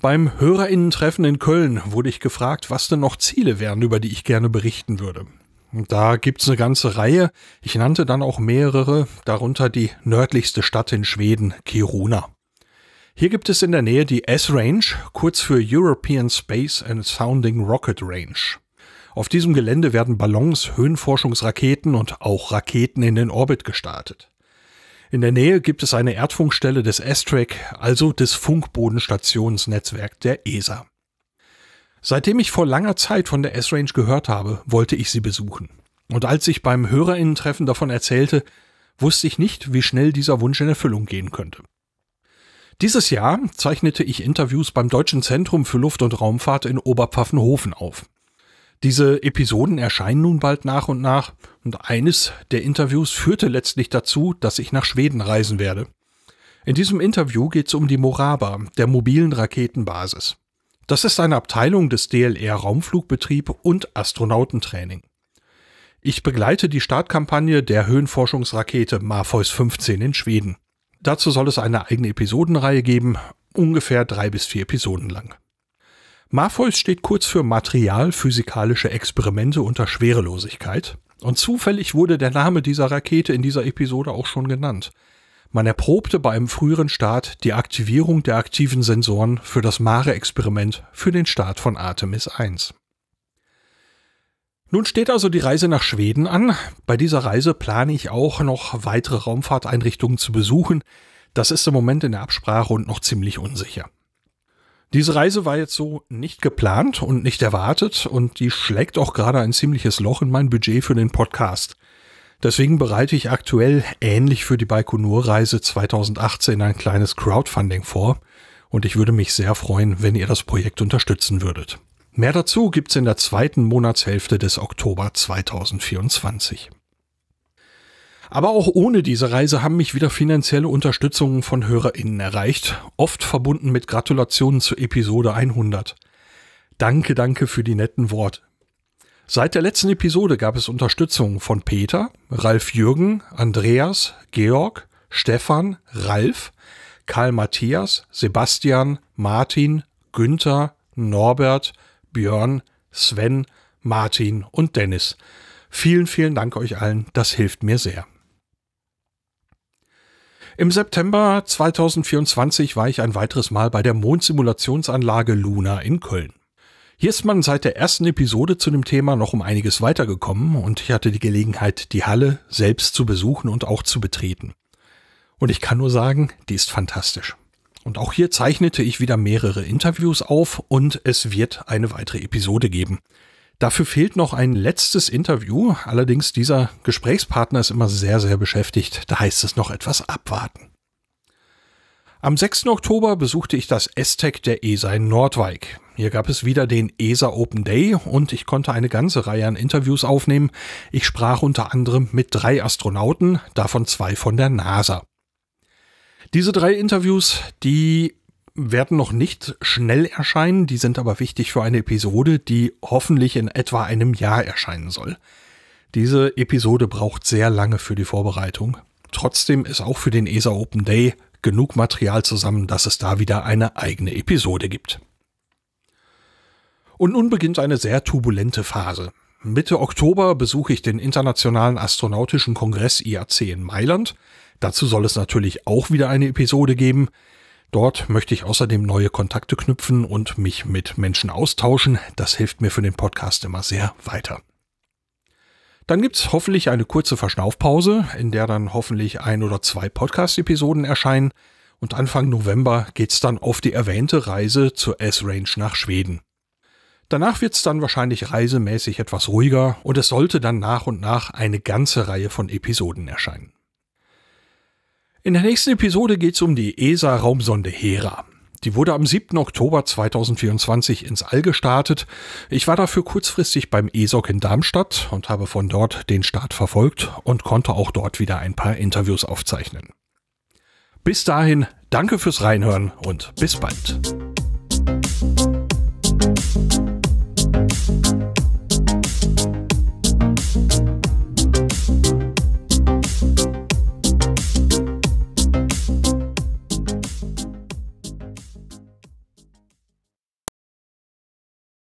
Beim Hörerinnentreffen in Köln wurde ich gefragt, was denn noch Ziele wären, über die ich gerne berichten würde. Da gibt's eine ganze Reihe. Ich nannte dann auch mehrere, darunter die nördlichste Stadt in Schweden, Kiruna. Hier gibt es in der Nähe die S-Range, kurz für European Space and Sounding Rocket Range. Auf diesem Gelände werden Ballons, Höhenforschungsraketen und auch Raketen in den Orbit gestartet. In der Nähe gibt es eine Erdfunkstelle des S-Track, also des Funkbodenstationsnetzwerks der ESA. Seitdem ich vor langer Zeit von der S-Range gehört habe, wollte ich sie besuchen. Und als ich beim Hörerinnentreffen davon erzählte, wusste ich nicht, wie schnell dieser Wunsch in Erfüllung gehen könnte. Dieses Jahr zeichnete ich Interviews beim Deutschen Zentrum für Luft- und Raumfahrt in Oberpfaffenhofen auf. Diese Episoden erscheinen nun bald nach und nach, und eines der Interviews führte letztlich dazu, dass ich nach Schweden reisen werde. In diesem Interview geht es um die Moraba, der mobilen Raketenbasis. Das ist eine Abteilung des DLR Raumflugbetrieb und Astronautentraining. Ich begleite die Startkampagne der Höhenforschungsrakete Morpheus 15 in Schweden. Dazu soll es eine eigene Episodenreihe geben, ungefähr drei bis vier Episoden lang. Morpheus steht kurz für Materialphysikalische Experimente unter Schwerelosigkeit. Und zufällig wurde der Name dieser Rakete in dieser Episode auch schon genannt. Man erprobte bei einem früheren Start die Aktivierung der aktiven Sensoren für das Mare-Experiment für den Start von Artemis 1. Nun steht also die Reise nach Schweden an. Bei dieser Reise plane ich auch noch weitere Raumfahrteinrichtungen zu besuchen. Das ist im Moment in der Absprache und noch ziemlich unsicher. Diese Reise war jetzt so nicht geplant und nicht erwartet und die schlägt auch gerade ein ziemliches Loch in mein Budget für den Podcast. Deswegen bereite ich aktuell ähnlich für die Baikonur-Reise 2018 ein kleines Crowdfunding vor und ich würde mich sehr freuen, wenn ihr das Projekt unterstützen würdet. Mehr dazu gibt's in der zweiten Monatshälfte des Oktober 2024. Aber auch ohne diese Reise haben mich wieder finanzielle Unterstützungen von HörerInnen erreicht, oft verbunden mit Gratulationen zur Episode 100. Danke, danke für die netten Worte. Seit der letzten Episode gab es Unterstützung von Peter, Ralf Jürgen, Andreas, Georg, Stefan, Ralf, Karl Matthias, Sebastian, Martin, Günther, Norbert, Björn, Sven, Martin und Dennis. Vielen, vielen Dank euch allen, das hilft mir sehr. Im September 2024 war ich ein weiteres Mal bei der Mondsimulationsanlage Luna in Köln. Hier ist man seit der ersten Episode zu dem Thema noch um einiges weitergekommen und ich hatte die Gelegenheit, die Halle selbst zu besuchen und auch zu betreten. Und ich kann nur sagen, die ist fantastisch. Und auch hier zeichnete ich wieder mehrere Interviews auf und es wird eine weitere Episode geben. Dafür fehlt noch ein letztes Interview, allerdings dieser Gesprächspartner ist immer sehr, sehr beschäftigt, da heißt es noch etwas abwarten. Am 6. Oktober besuchte ich das s der ESA in Nordwijk. Hier gab es wieder den ESA Open Day und ich konnte eine ganze Reihe an Interviews aufnehmen. Ich sprach unter anderem mit drei Astronauten, davon zwei von der NASA. Diese drei Interviews, die werden noch nicht schnell erscheinen, die sind aber wichtig für eine Episode, die hoffentlich in etwa einem Jahr erscheinen soll. Diese Episode braucht sehr lange für die Vorbereitung. Trotzdem ist auch für den ESA Open Day genug Material zusammen, dass es da wieder eine eigene Episode gibt. Und nun beginnt eine sehr turbulente Phase. Mitte Oktober besuche ich den Internationalen Astronautischen Kongress IAC in Mailand. Dazu soll es natürlich auch wieder eine Episode geben. Dort möchte ich außerdem neue Kontakte knüpfen und mich mit Menschen austauschen. Das hilft mir für den Podcast immer sehr weiter. Dann gibt's hoffentlich eine kurze Verschnaufpause, in der dann hoffentlich ein oder zwei Podcast-Episoden erscheinen. Und Anfang November geht's dann auf die erwähnte Reise zur S-Range nach Schweden. Danach wird's dann wahrscheinlich reisemäßig etwas ruhiger und es sollte dann nach und nach eine ganze Reihe von Episoden erscheinen. In der nächsten Episode geht's um die ESA-Raumsonde Hera. Die wurde am 7. Oktober 2024 ins All gestartet. Ich war dafür kurzfristig beim ESOC in Darmstadt und habe von dort den Start verfolgt und konnte auch dort wieder ein paar Interviews aufzeichnen. Bis dahin, danke fürs Reinhören und bis bald.